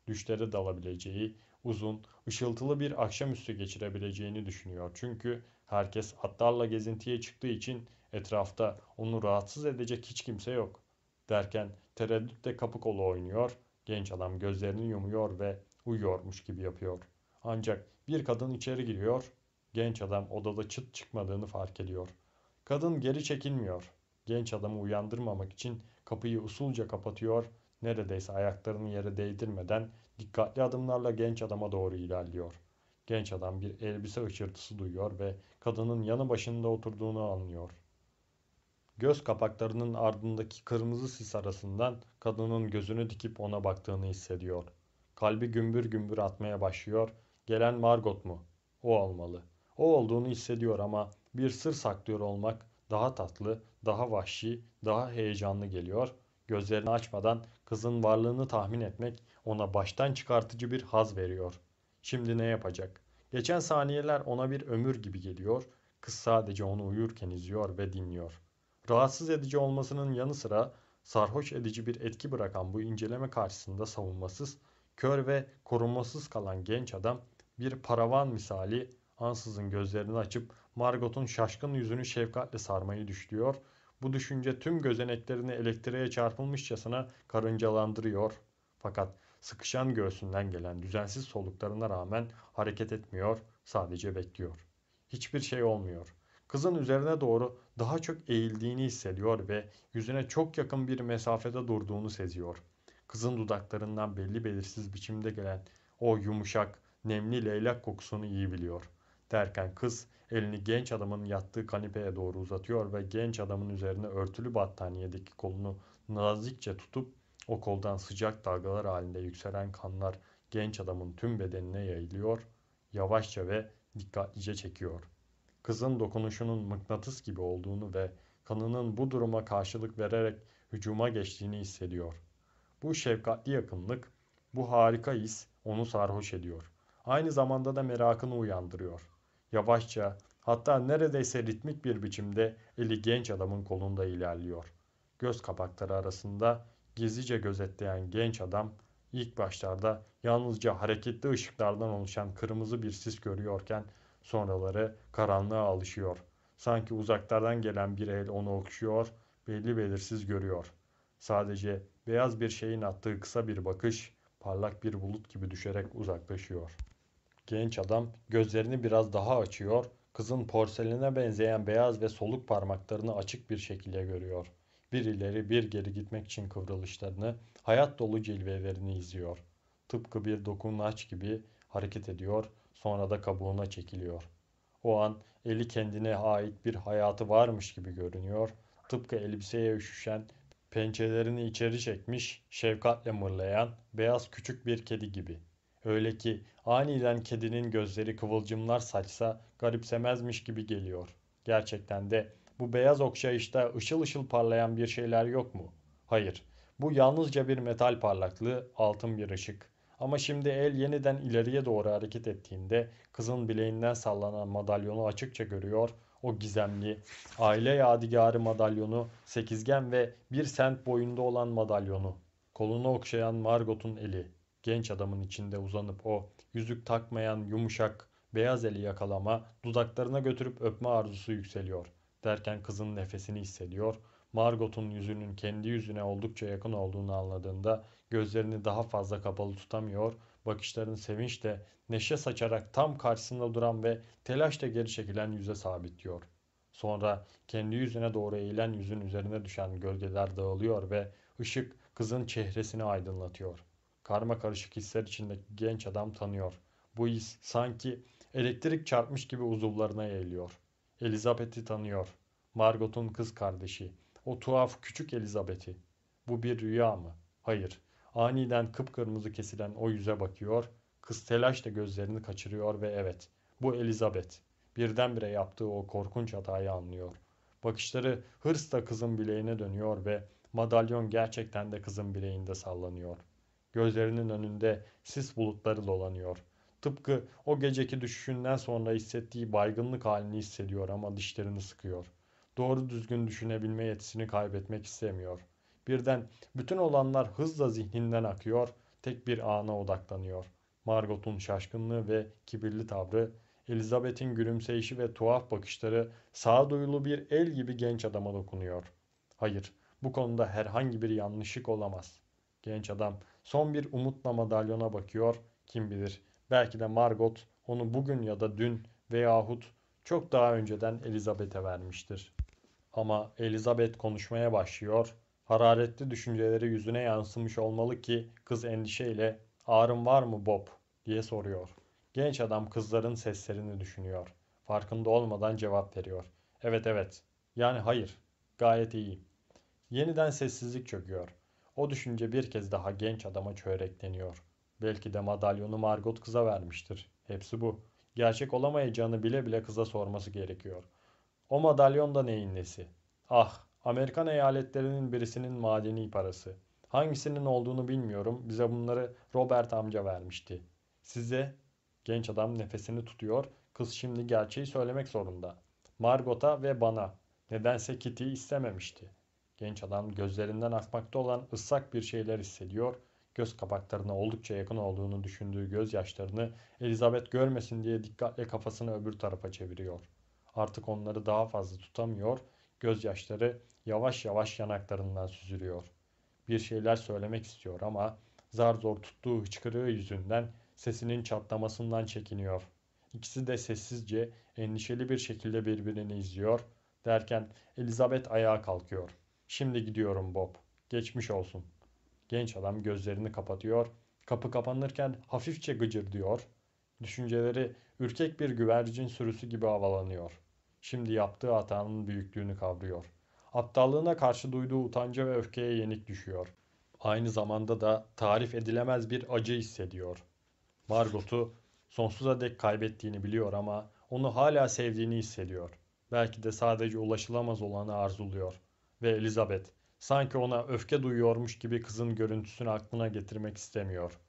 Düşlere dalabileceği, uzun, ışıltılı bir akşamüstü geçirebileceğini düşünüyor. Çünkü herkes atlarla gezintiye çıktığı için etrafta onu rahatsız edecek hiç kimse yok. Derken tereddütle kapı kolu oynuyor, genç adam gözlerini yumuyor ve uyuyormuş gibi yapıyor. Ancak bir kadın içeri giriyor, genç adam odada çıt çıkmadığını fark ediyor. Kadın geri çekilmiyor. Genç adamı uyandırmamak için kapıyı usulca kapatıyor, neredeyse ayaklarını yere değdirmeden dikkatli adımlarla genç adama doğru ilerliyor. Genç adam bir elbise hışırtısı duyuyor ve kadının yanı başında oturduğunu anlıyor. Göz kapaklarının ardındaki kırmızı sis arasından kadının gözünü dikip ona baktığını hissediyor. Kalbi gümbür gümbür atmaya başlıyor. Gelen Margot mu? O olmalı. O olduğunu hissediyor ama bir sır saklıyor olmak daha tatlı, daha vahşi, daha heyecanlı geliyor Gözlerini açmadan kızın varlığını tahmin etmek ona baştan çıkartıcı bir haz veriyor. Şimdi ne yapacak? Geçen saniyeler ona bir ömür gibi geliyor. Kız sadece onu uyurken izliyor ve dinliyor. Rahatsız edici olmasının yanı sıra sarhoş edici bir etki bırakan bu inceleme karşısında savunmasız, kör ve korunmasız kalan genç adam bir paravan misali ansızın gözlerini açıp Margot'un şaşkın yüzünü şefkatle sarmayı düşlüyor bu düşünce tüm gözeneklerini elektriğe çarpılmışçasına karıncalandırıyor. Fakat sıkışan göğsünden gelen düzensiz soluklarına rağmen hareket etmiyor, sadece bekliyor. Hiçbir şey olmuyor. Kızın üzerine doğru daha çok eğildiğini hissediyor ve yüzüne çok yakın bir mesafede durduğunu seziyor. Kızın dudaklarından belli belirsiz biçimde gelen o yumuşak, nemli leylak kokusunu iyi biliyor.'' Derken kız elini genç adamın yattığı kanepeye doğru uzatıyor ve genç adamın üzerine örtülü battaniyedeki kolunu nazikçe tutup o koldan sıcak dalgalar halinde yükselen kanlar genç adamın tüm bedenine yayılıyor, yavaşça ve dikkatlice çekiyor. Kızın dokunuşunun mıknatıs gibi olduğunu ve kanının bu duruma karşılık vererek hücuma geçtiğini hissediyor. Bu şefkatli yakınlık, bu harika his onu sarhoş ediyor. Aynı zamanda da merakını uyandırıyor. Yavaşça hatta neredeyse ritmik bir biçimde eli genç adamın kolunda ilerliyor. Göz kapakları arasında gizlice gözetleyen genç adam ilk başlarda yalnızca hareketli ışıklardan oluşan kırmızı bir sis görüyorken sonraları karanlığa alışıyor. Sanki uzaklardan gelen bir el onu okşuyor, belli belirsiz görüyor. Sadece beyaz bir şeyin attığı kısa bir bakış parlak bir bulut gibi düşerek uzaklaşıyor. Genç adam gözlerini biraz daha açıyor, kızın porselene benzeyen beyaz ve soluk parmaklarını açık bir şekilde görüyor. Bir ileri bir geri gitmek için kıvrılışlarını, hayat dolu cilvelerini izliyor. Tıpkı bir dokunaç gibi hareket ediyor, sonra da kabuğuna çekiliyor. O an eli kendine ait bir hayatı varmış gibi görünüyor, tıpkı elbiseye üşüşen, pençelerini içeri çekmiş, şefkatle mırlayan beyaz küçük bir kedi gibi.'' Öyle ki aniden kedinin gözleri kıvılcımlar saçsa garipsemezmiş gibi geliyor. Gerçekten de bu beyaz okşayışta ışıl ışıl parlayan bir şeyler yok mu? Hayır. Bu yalnızca bir metal parlaklığı, altın bir ışık. Ama şimdi el yeniden ileriye doğru hareket ettiğinde kızın bileğinden sallanan madalyonu açıkça görüyor. O gizemli, aile yadigarı madalyonu, sekizgen ve bir sent boyunda olan madalyonu. Kolunu okşayan Margot'un eli, genç adamın içinde uzanıp o yüzük takmayan yumuşak beyaz eli yakalama, dudaklarına götürüp öpme arzusu yükseliyor. Derken kızın nefesini hissediyor. Margot'un yüzünün kendi yüzüne oldukça yakın olduğunu anladığında gözlerini daha fazla kapalı tutamıyor. Bakışların sevinçle, neşe saçarak tam karşısında duran ve telaşla geri çekilen yüze sabitliyor. Sonra kendi yüzüne doğru eğilen yüzün üzerine düşen gölgeler dağılıyor ve ışık kızın çehresini aydınlatıyor. Karma karışık hisler içindeki genç adam tanıyor. Bu his sanki elektrik çarpmış gibi uzuvlarına eğiliyor. Elizabeth'i tanıyor. Margot'un kız kardeşi. O tuhaf küçük Elizabeth'i. Bu bir rüya mı? Hayır. Aniden kıpkırmızı kesilen o yüze bakıyor. Kız telaşla gözlerini kaçırıyor ve evet. Bu Elizabeth. Birdenbire yaptığı o korkunç hatayı anlıyor. Bakışları hırsla kızın bileğine dönüyor ve madalyon gerçekten de kızın bileğinde sallanıyor. Gözlerinin önünde sis bulutları dolanıyor. Tıpkı o geceki düşüşünden sonra hissettiği baygınlık halini hissediyor ama dişlerini sıkıyor. Doğru düzgün düşünebilme yetisini kaybetmek istemiyor. Birden bütün olanlar hızla zihninden akıyor, tek bir ana odaklanıyor. Margot'un şaşkınlığı ve kibirli tavrı, Elizabeth'in gülümseyişi ve tuhaf bakışları sağduyulu bir el gibi genç adama dokunuyor. Hayır, bu konuda herhangi bir yanlışlık olamaz. Genç adam Son bir umutla madalyona bakıyor kim bilir. Belki de Margot onu bugün ya da dün veyahut çok daha önceden Elizabeth'e vermiştir. Ama Elizabeth konuşmaya başlıyor. Hararetli düşünceleri yüzüne yansımış olmalı ki kız endişeyle "Ağrım var mı Bob?" diye soruyor. Genç adam kızların seslerini düşünüyor. Farkında olmadan cevap veriyor. "Evet evet." Yani hayır. Gayet iyi. Yeniden sessizlik çöküyor. O düşünce bir kez daha genç adama çörekleniyor. Belki de madalyonu Margot kıza vermiştir. Hepsi bu. Gerçek olamayacağını bile bile kıza sorması gerekiyor. O madalyon da neyin nesi? Ah, Amerikan eyaletlerinin birisinin madeni parası. Hangisinin olduğunu bilmiyorum. Bize bunları Robert amca vermişti. Size genç adam nefesini tutuyor. Kız şimdi gerçeği söylemek zorunda. Margot'a ve bana. Nedense Kitty istememişti. Genç adam gözlerinden akmakta olan ıslak bir şeyler hissediyor. Göz kapaklarına oldukça yakın olduğunu düşündüğü gözyaşlarını Elizabeth görmesin diye dikkatle kafasını öbür tarafa çeviriyor. Artık onları daha fazla tutamıyor. Gözyaşları yavaş yavaş yanaklarından süzülüyor. Bir şeyler söylemek istiyor ama zar zor tuttuğu hıçkırığı yüzünden sesinin çatlamasından çekiniyor. İkisi de sessizce endişeli bir şekilde birbirini izliyor derken Elizabeth ayağa kalkıyor. Şimdi gidiyorum Bob. Geçmiş olsun. Genç adam gözlerini kapatıyor. Kapı kapanırken hafifçe gıcır diyor. Düşünceleri ürkek bir güvercin sürüsü gibi havalanıyor. Şimdi yaptığı hatanın büyüklüğünü kavruyor. Aptallığına karşı duyduğu utanca ve öfkeye yenik düşüyor. Aynı zamanda da tarif edilemez bir acı hissediyor. Margot'u sonsuza dek kaybettiğini biliyor ama onu hala sevdiğini hissediyor. Belki de sadece ulaşılamaz olanı arzuluyor.'' ve Elizabeth sanki ona öfke duyuyormuş gibi kızın görüntüsünü aklına getirmek istemiyor.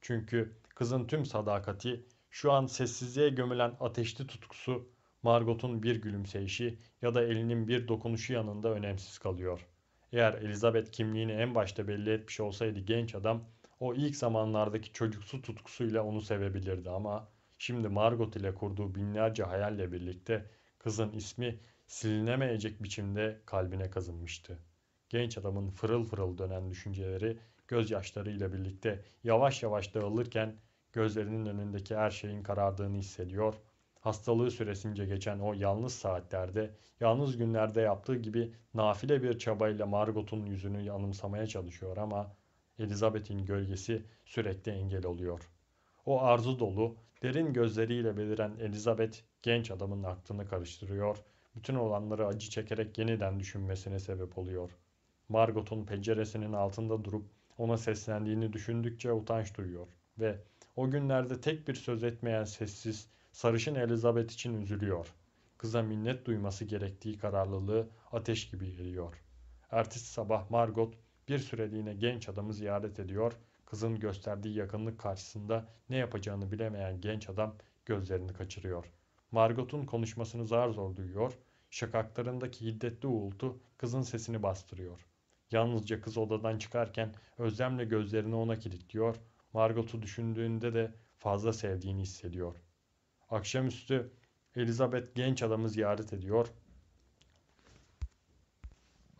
Çünkü kızın tüm sadakati, şu an sessizliğe gömülen ateşli tutkusu, Margot'un bir gülümseyişi ya da elinin bir dokunuşu yanında önemsiz kalıyor. Eğer Elizabeth kimliğini en başta belli etmiş olsaydı genç adam o ilk zamanlardaki çocuksu tutkusuyla onu sevebilirdi ama şimdi Margot ile kurduğu binlerce hayalle birlikte kızın ismi silinemeyecek biçimde kalbine kazınmıştı. Genç adamın fırıl fırıl dönen düşünceleri gözyaşlarıyla birlikte yavaş yavaş dağılırken gözlerinin önündeki her şeyin karardığını hissediyor. Hastalığı süresince geçen o yalnız saatlerde, yalnız günlerde yaptığı gibi nafile bir çabayla Margot'un yüzünü anımsamaya çalışıyor ama Elizabeth'in gölgesi sürekli engel oluyor. O arzu dolu, derin gözleriyle beliren Elizabeth genç adamın aklını karıştırıyor bütün olanları acı çekerek yeniden düşünmesine sebep oluyor. Margot'un penceresinin altında durup ona seslendiğini düşündükçe utanç duyuyor ve o günlerde tek bir söz etmeyen sessiz, sarışın Elizabeth için üzülüyor. Kıza minnet duyması gerektiği kararlılığı ateş gibi eriyor. Ertesi sabah Margot bir süreliğine genç adamı ziyaret ediyor. Kızın gösterdiği yakınlık karşısında ne yapacağını bilemeyen genç adam gözlerini kaçırıyor.'' Margot'un konuşmasını zar zor duyuyor, şakaklarındaki hiddetli uğultu kızın sesini bastırıyor. Yalnızca kız odadan çıkarken özlemle gözlerini ona kilitliyor, Margot'u düşündüğünde de fazla sevdiğini hissediyor. Akşamüstü Elizabeth genç adamı ziyaret ediyor.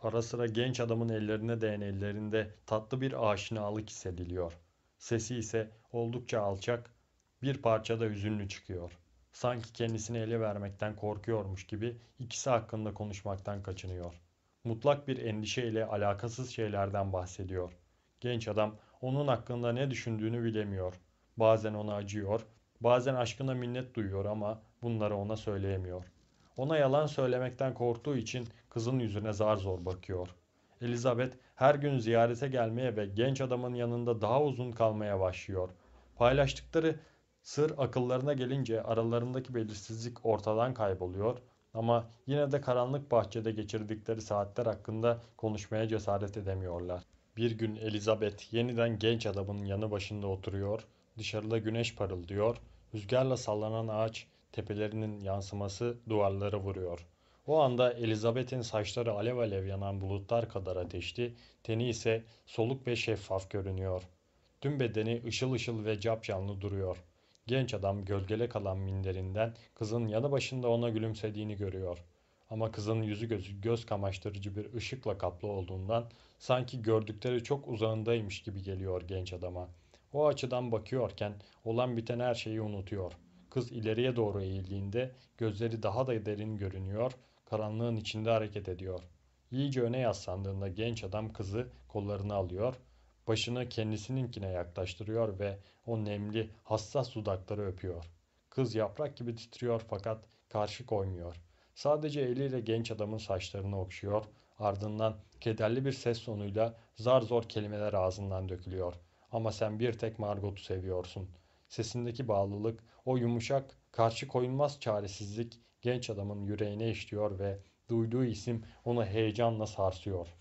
Ara sıra genç adamın ellerine değen ellerinde tatlı bir aşinalık hissediliyor. Sesi ise oldukça alçak, bir parça da hüzünlü çıkıyor. Sanki kendisini ele vermekten korkuyormuş gibi ikisi hakkında konuşmaktan kaçınıyor. Mutlak bir endişeyle alakasız şeylerden bahsediyor. Genç adam onun hakkında ne düşündüğünü bilemiyor. Bazen ona acıyor, bazen aşkına minnet duyuyor ama bunları ona söyleyemiyor. Ona yalan söylemekten korktuğu için kızın yüzüne zar zor bakıyor. Elizabeth her gün ziyarete gelmeye ve genç adamın yanında daha uzun kalmaya başlıyor. Paylaştıkları Sır akıllarına gelince aralarındaki belirsizlik ortadan kayboluyor ama yine de karanlık bahçede geçirdikleri saatler hakkında konuşmaya cesaret edemiyorlar. Bir gün Elizabeth yeniden genç adamın yanı başında oturuyor, dışarıda güneş parıldıyor, rüzgarla sallanan ağaç tepelerinin yansıması duvarlara vuruyor. O anda Elizabeth'in saçları alev alev yanan bulutlar kadar ateşli, teni ise soluk ve şeffaf görünüyor. Tüm bedeni ışıl ışıl ve capcanlı duruyor.'' Genç adam gölgede kalan minderinden kızın yanı başında ona gülümsediğini görüyor. Ama kızın yüzü gözü göz kamaştırıcı bir ışıkla kaplı olduğundan sanki gördükleri çok uzağındaymış gibi geliyor genç adama. O açıdan bakıyorken olan biten her şeyi unutuyor. Kız ileriye doğru eğildiğinde gözleri daha da derin görünüyor, karanlığın içinde hareket ediyor. İyice öne yaslandığında genç adam kızı kollarına alıyor, Başını kendisininkine yaklaştırıyor ve o nemli, hassas dudakları öpüyor. Kız yaprak gibi titriyor fakat karşı koymuyor. Sadece eliyle genç adamın saçlarını okşuyor, ardından kederli bir ses sonuyla zar zor kelimeler ağzından dökülüyor. Ama sen bir tek Margot'u seviyorsun. Sesindeki bağlılık, o yumuşak, karşı koyulmaz çaresizlik genç adamın yüreğine işliyor ve duyduğu isim onu heyecanla sarsıyor.''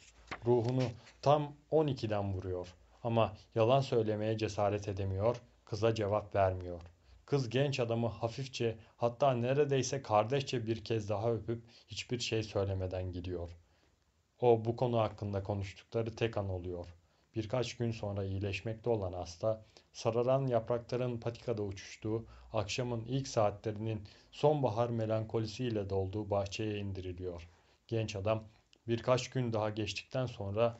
ruhunu tam 12'den vuruyor. Ama yalan söylemeye cesaret edemiyor, kıza cevap vermiyor. Kız genç adamı hafifçe hatta neredeyse kardeşçe bir kez daha öpüp hiçbir şey söylemeden gidiyor. O bu konu hakkında konuştukları tek an oluyor. Birkaç gün sonra iyileşmekte olan hasta, sararan yaprakların patikada uçuştuğu, akşamın ilk saatlerinin sonbahar melankolisiyle dolduğu bahçeye indiriliyor. Genç adam Birkaç gün daha geçtikten sonra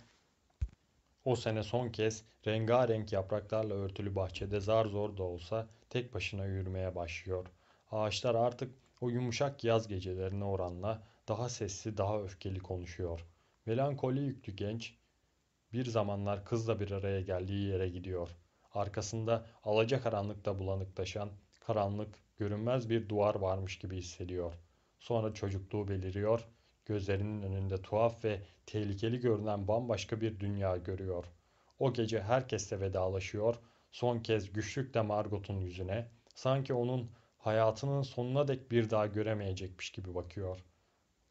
o sene son kez rengarenk yapraklarla örtülü bahçede zar zor da olsa tek başına yürümeye başlıyor. Ağaçlar artık o yumuşak yaz gecelerine oranla daha sesli, daha öfkeli konuşuyor. Melankoli yüklü genç bir zamanlar kızla bir araya geldiği yere gidiyor. Arkasında alacakaranlıkta bulanıklaşan karanlık, görünmez bir duvar varmış gibi hissediyor. Sonra çocukluğu beliriyor Gözlerinin önünde tuhaf ve tehlikeli görünen bambaşka bir dünya görüyor. O gece herkesle vedalaşıyor, son kez güçlükle Margot'un yüzüne, sanki onun hayatının sonuna dek bir daha göremeyecekmiş gibi bakıyor.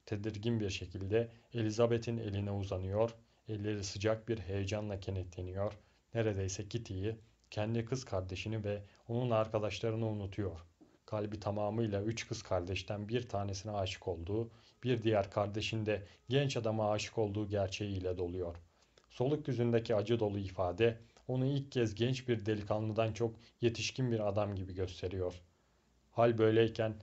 Tedirgin bir şekilde Elizabeth'in eline uzanıyor, elleri sıcak bir heyecanla kenetleniyor, neredeyse Kitty'yi, kendi kız kardeşini ve onun arkadaşlarını unutuyor. Kalbi tamamıyla üç kız kardeşten bir tanesine aşık olduğu, bir diğer kardeşinde genç adama aşık olduğu gerçeğiyle doluyor. Soluk yüzündeki acı dolu ifade onu ilk kez genç bir delikanlıdan çok yetişkin bir adam gibi gösteriyor. Hal böyleyken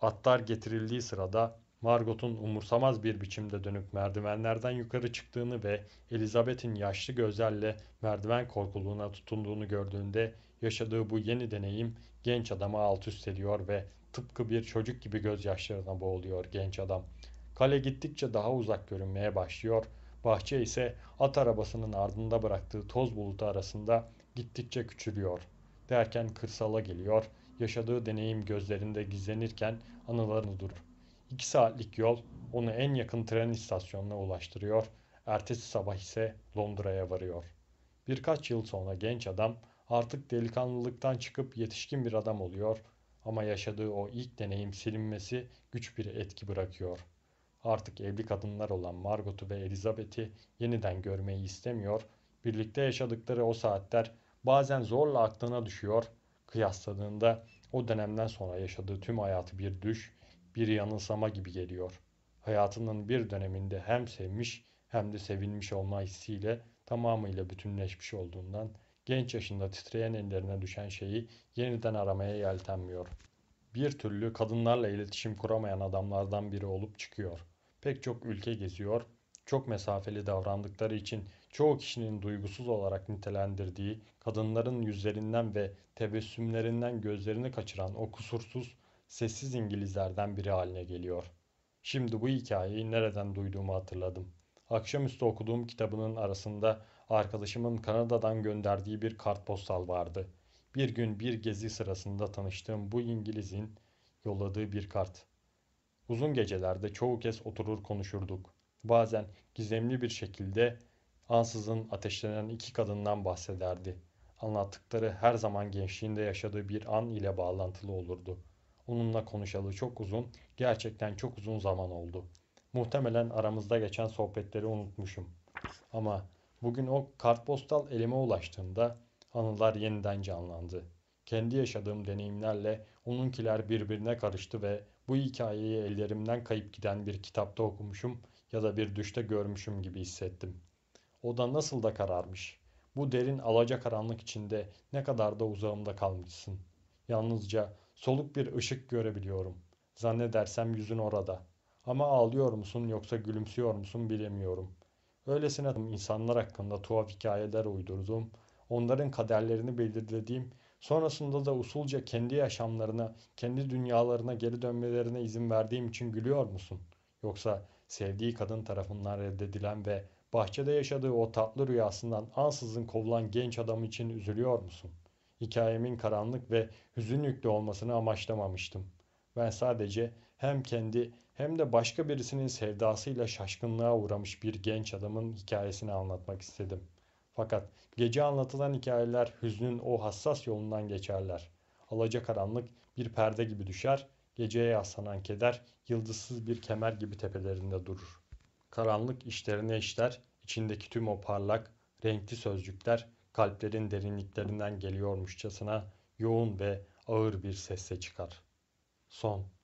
atlar getirildiği sırada Margot'un umursamaz bir biçimde dönüp merdivenlerden yukarı çıktığını ve Elizabeth'in yaşlı gözlerle merdiven korkuluğuna tutunduğunu gördüğünde yaşadığı bu yeni deneyim genç adama alt üst ediyor ve tıpkı bir çocuk gibi gözyaşlarına boğuluyor genç adam. Kale gittikçe daha uzak görünmeye başlıyor. Bahçe ise at arabasının ardında bıraktığı toz bulutu arasında gittikçe küçülüyor. Derken kırsala geliyor. Yaşadığı deneyim gözlerinde gizlenirken anılarını durur. İki saatlik yol onu en yakın tren istasyonuna ulaştırıyor. Ertesi sabah ise Londra'ya varıyor. Birkaç yıl sonra genç adam artık delikanlılıktan çıkıp yetişkin bir adam oluyor ama yaşadığı o ilk deneyim silinmesi güç bir etki bırakıyor. Artık evli kadınlar olan Margot'u ve Elizabeth'i yeniden görmeyi istemiyor, birlikte yaşadıkları o saatler bazen zorla aklına düşüyor, kıyasladığında o dönemden sonra yaşadığı tüm hayatı bir düş, bir yanılsama gibi geliyor. Hayatının bir döneminde hem sevmiş hem de sevilmiş olma hissiyle tamamıyla bütünleşmiş olduğundan Genç yaşında titreyen ellerine düşen şeyi yeniden aramaya yeltenmiyor. Bir türlü kadınlarla iletişim kuramayan adamlardan biri olup çıkıyor. Pek çok ülke geziyor, çok mesafeli davrandıkları için çoğu kişinin duygusuz olarak nitelendirdiği, kadınların yüzlerinden ve tebessümlerinden gözlerini kaçıran o kusursuz, sessiz İngilizlerden biri haline geliyor. Şimdi bu hikayeyi nereden duyduğumu hatırladım. Akşamüstü okuduğum kitabının arasında arkadaşımın Kanada'dan gönderdiği bir kartpostal vardı. Bir gün bir gezi sırasında tanıştığım bu İngiliz'in yolladığı bir kart. Uzun gecelerde çoğu kez oturur konuşurduk. Bazen gizemli bir şekilde ansızın ateşlenen iki kadından bahsederdi. Anlattıkları her zaman gençliğinde yaşadığı bir an ile bağlantılı olurdu. Onunla konuşalı çok uzun, gerçekten çok uzun zaman oldu. Muhtemelen aramızda geçen sohbetleri unutmuşum. Ama Bugün o kartpostal elime ulaştığında anılar yeniden canlandı. Kendi yaşadığım deneyimlerle onunkiler birbirine karıştı ve bu hikayeyi ellerimden kayıp giden bir kitapta okumuşum ya da bir düşte görmüşüm gibi hissettim. Oda nasıl da kararmış. Bu derin alaca karanlık içinde ne kadar da uzağımda kalmışsın. Yalnızca soluk bir ışık görebiliyorum. Zannedersem yüzün orada. Ama ağlıyor musun yoksa gülümsüyor musun bilemiyorum.'' Öylesine insanlar hakkında tuhaf hikayeler uydurdum. Onların kaderlerini belirlediğim, sonrasında da usulca kendi yaşamlarına, kendi dünyalarına geri dönmelerine izin verdiğim için gülüyor musun? Yoksa sevdiği kadın tarafından reddedilen ve bahçede yaşadığı o tatlı rüyasından ansızın kovulan genç adam için üzülüyor musun? Hikayemin karanlık ve hüzün yüklü olmasını amaçlamamıştım. Ben sadece hem kendi hem de başka birisinin sevdasıyla şaşkınlığa uğramış bir genç adamın hikayesini anlatmak istedim. Fakat gece anlatılan hikayeler hüznün o hassas yolundan geçerler. Alacakaranlık bir perde gibi düşer, geceye yaslanan keder yıldızsız bir kemer gibi tepelerinde durur. Karanlık işlerine işler, içindeki tüm o parlak, renkli sözcükler kalplerin derinliklerinden geliyormuşçasına yoğun ve ağır bir sesle çıkar. Son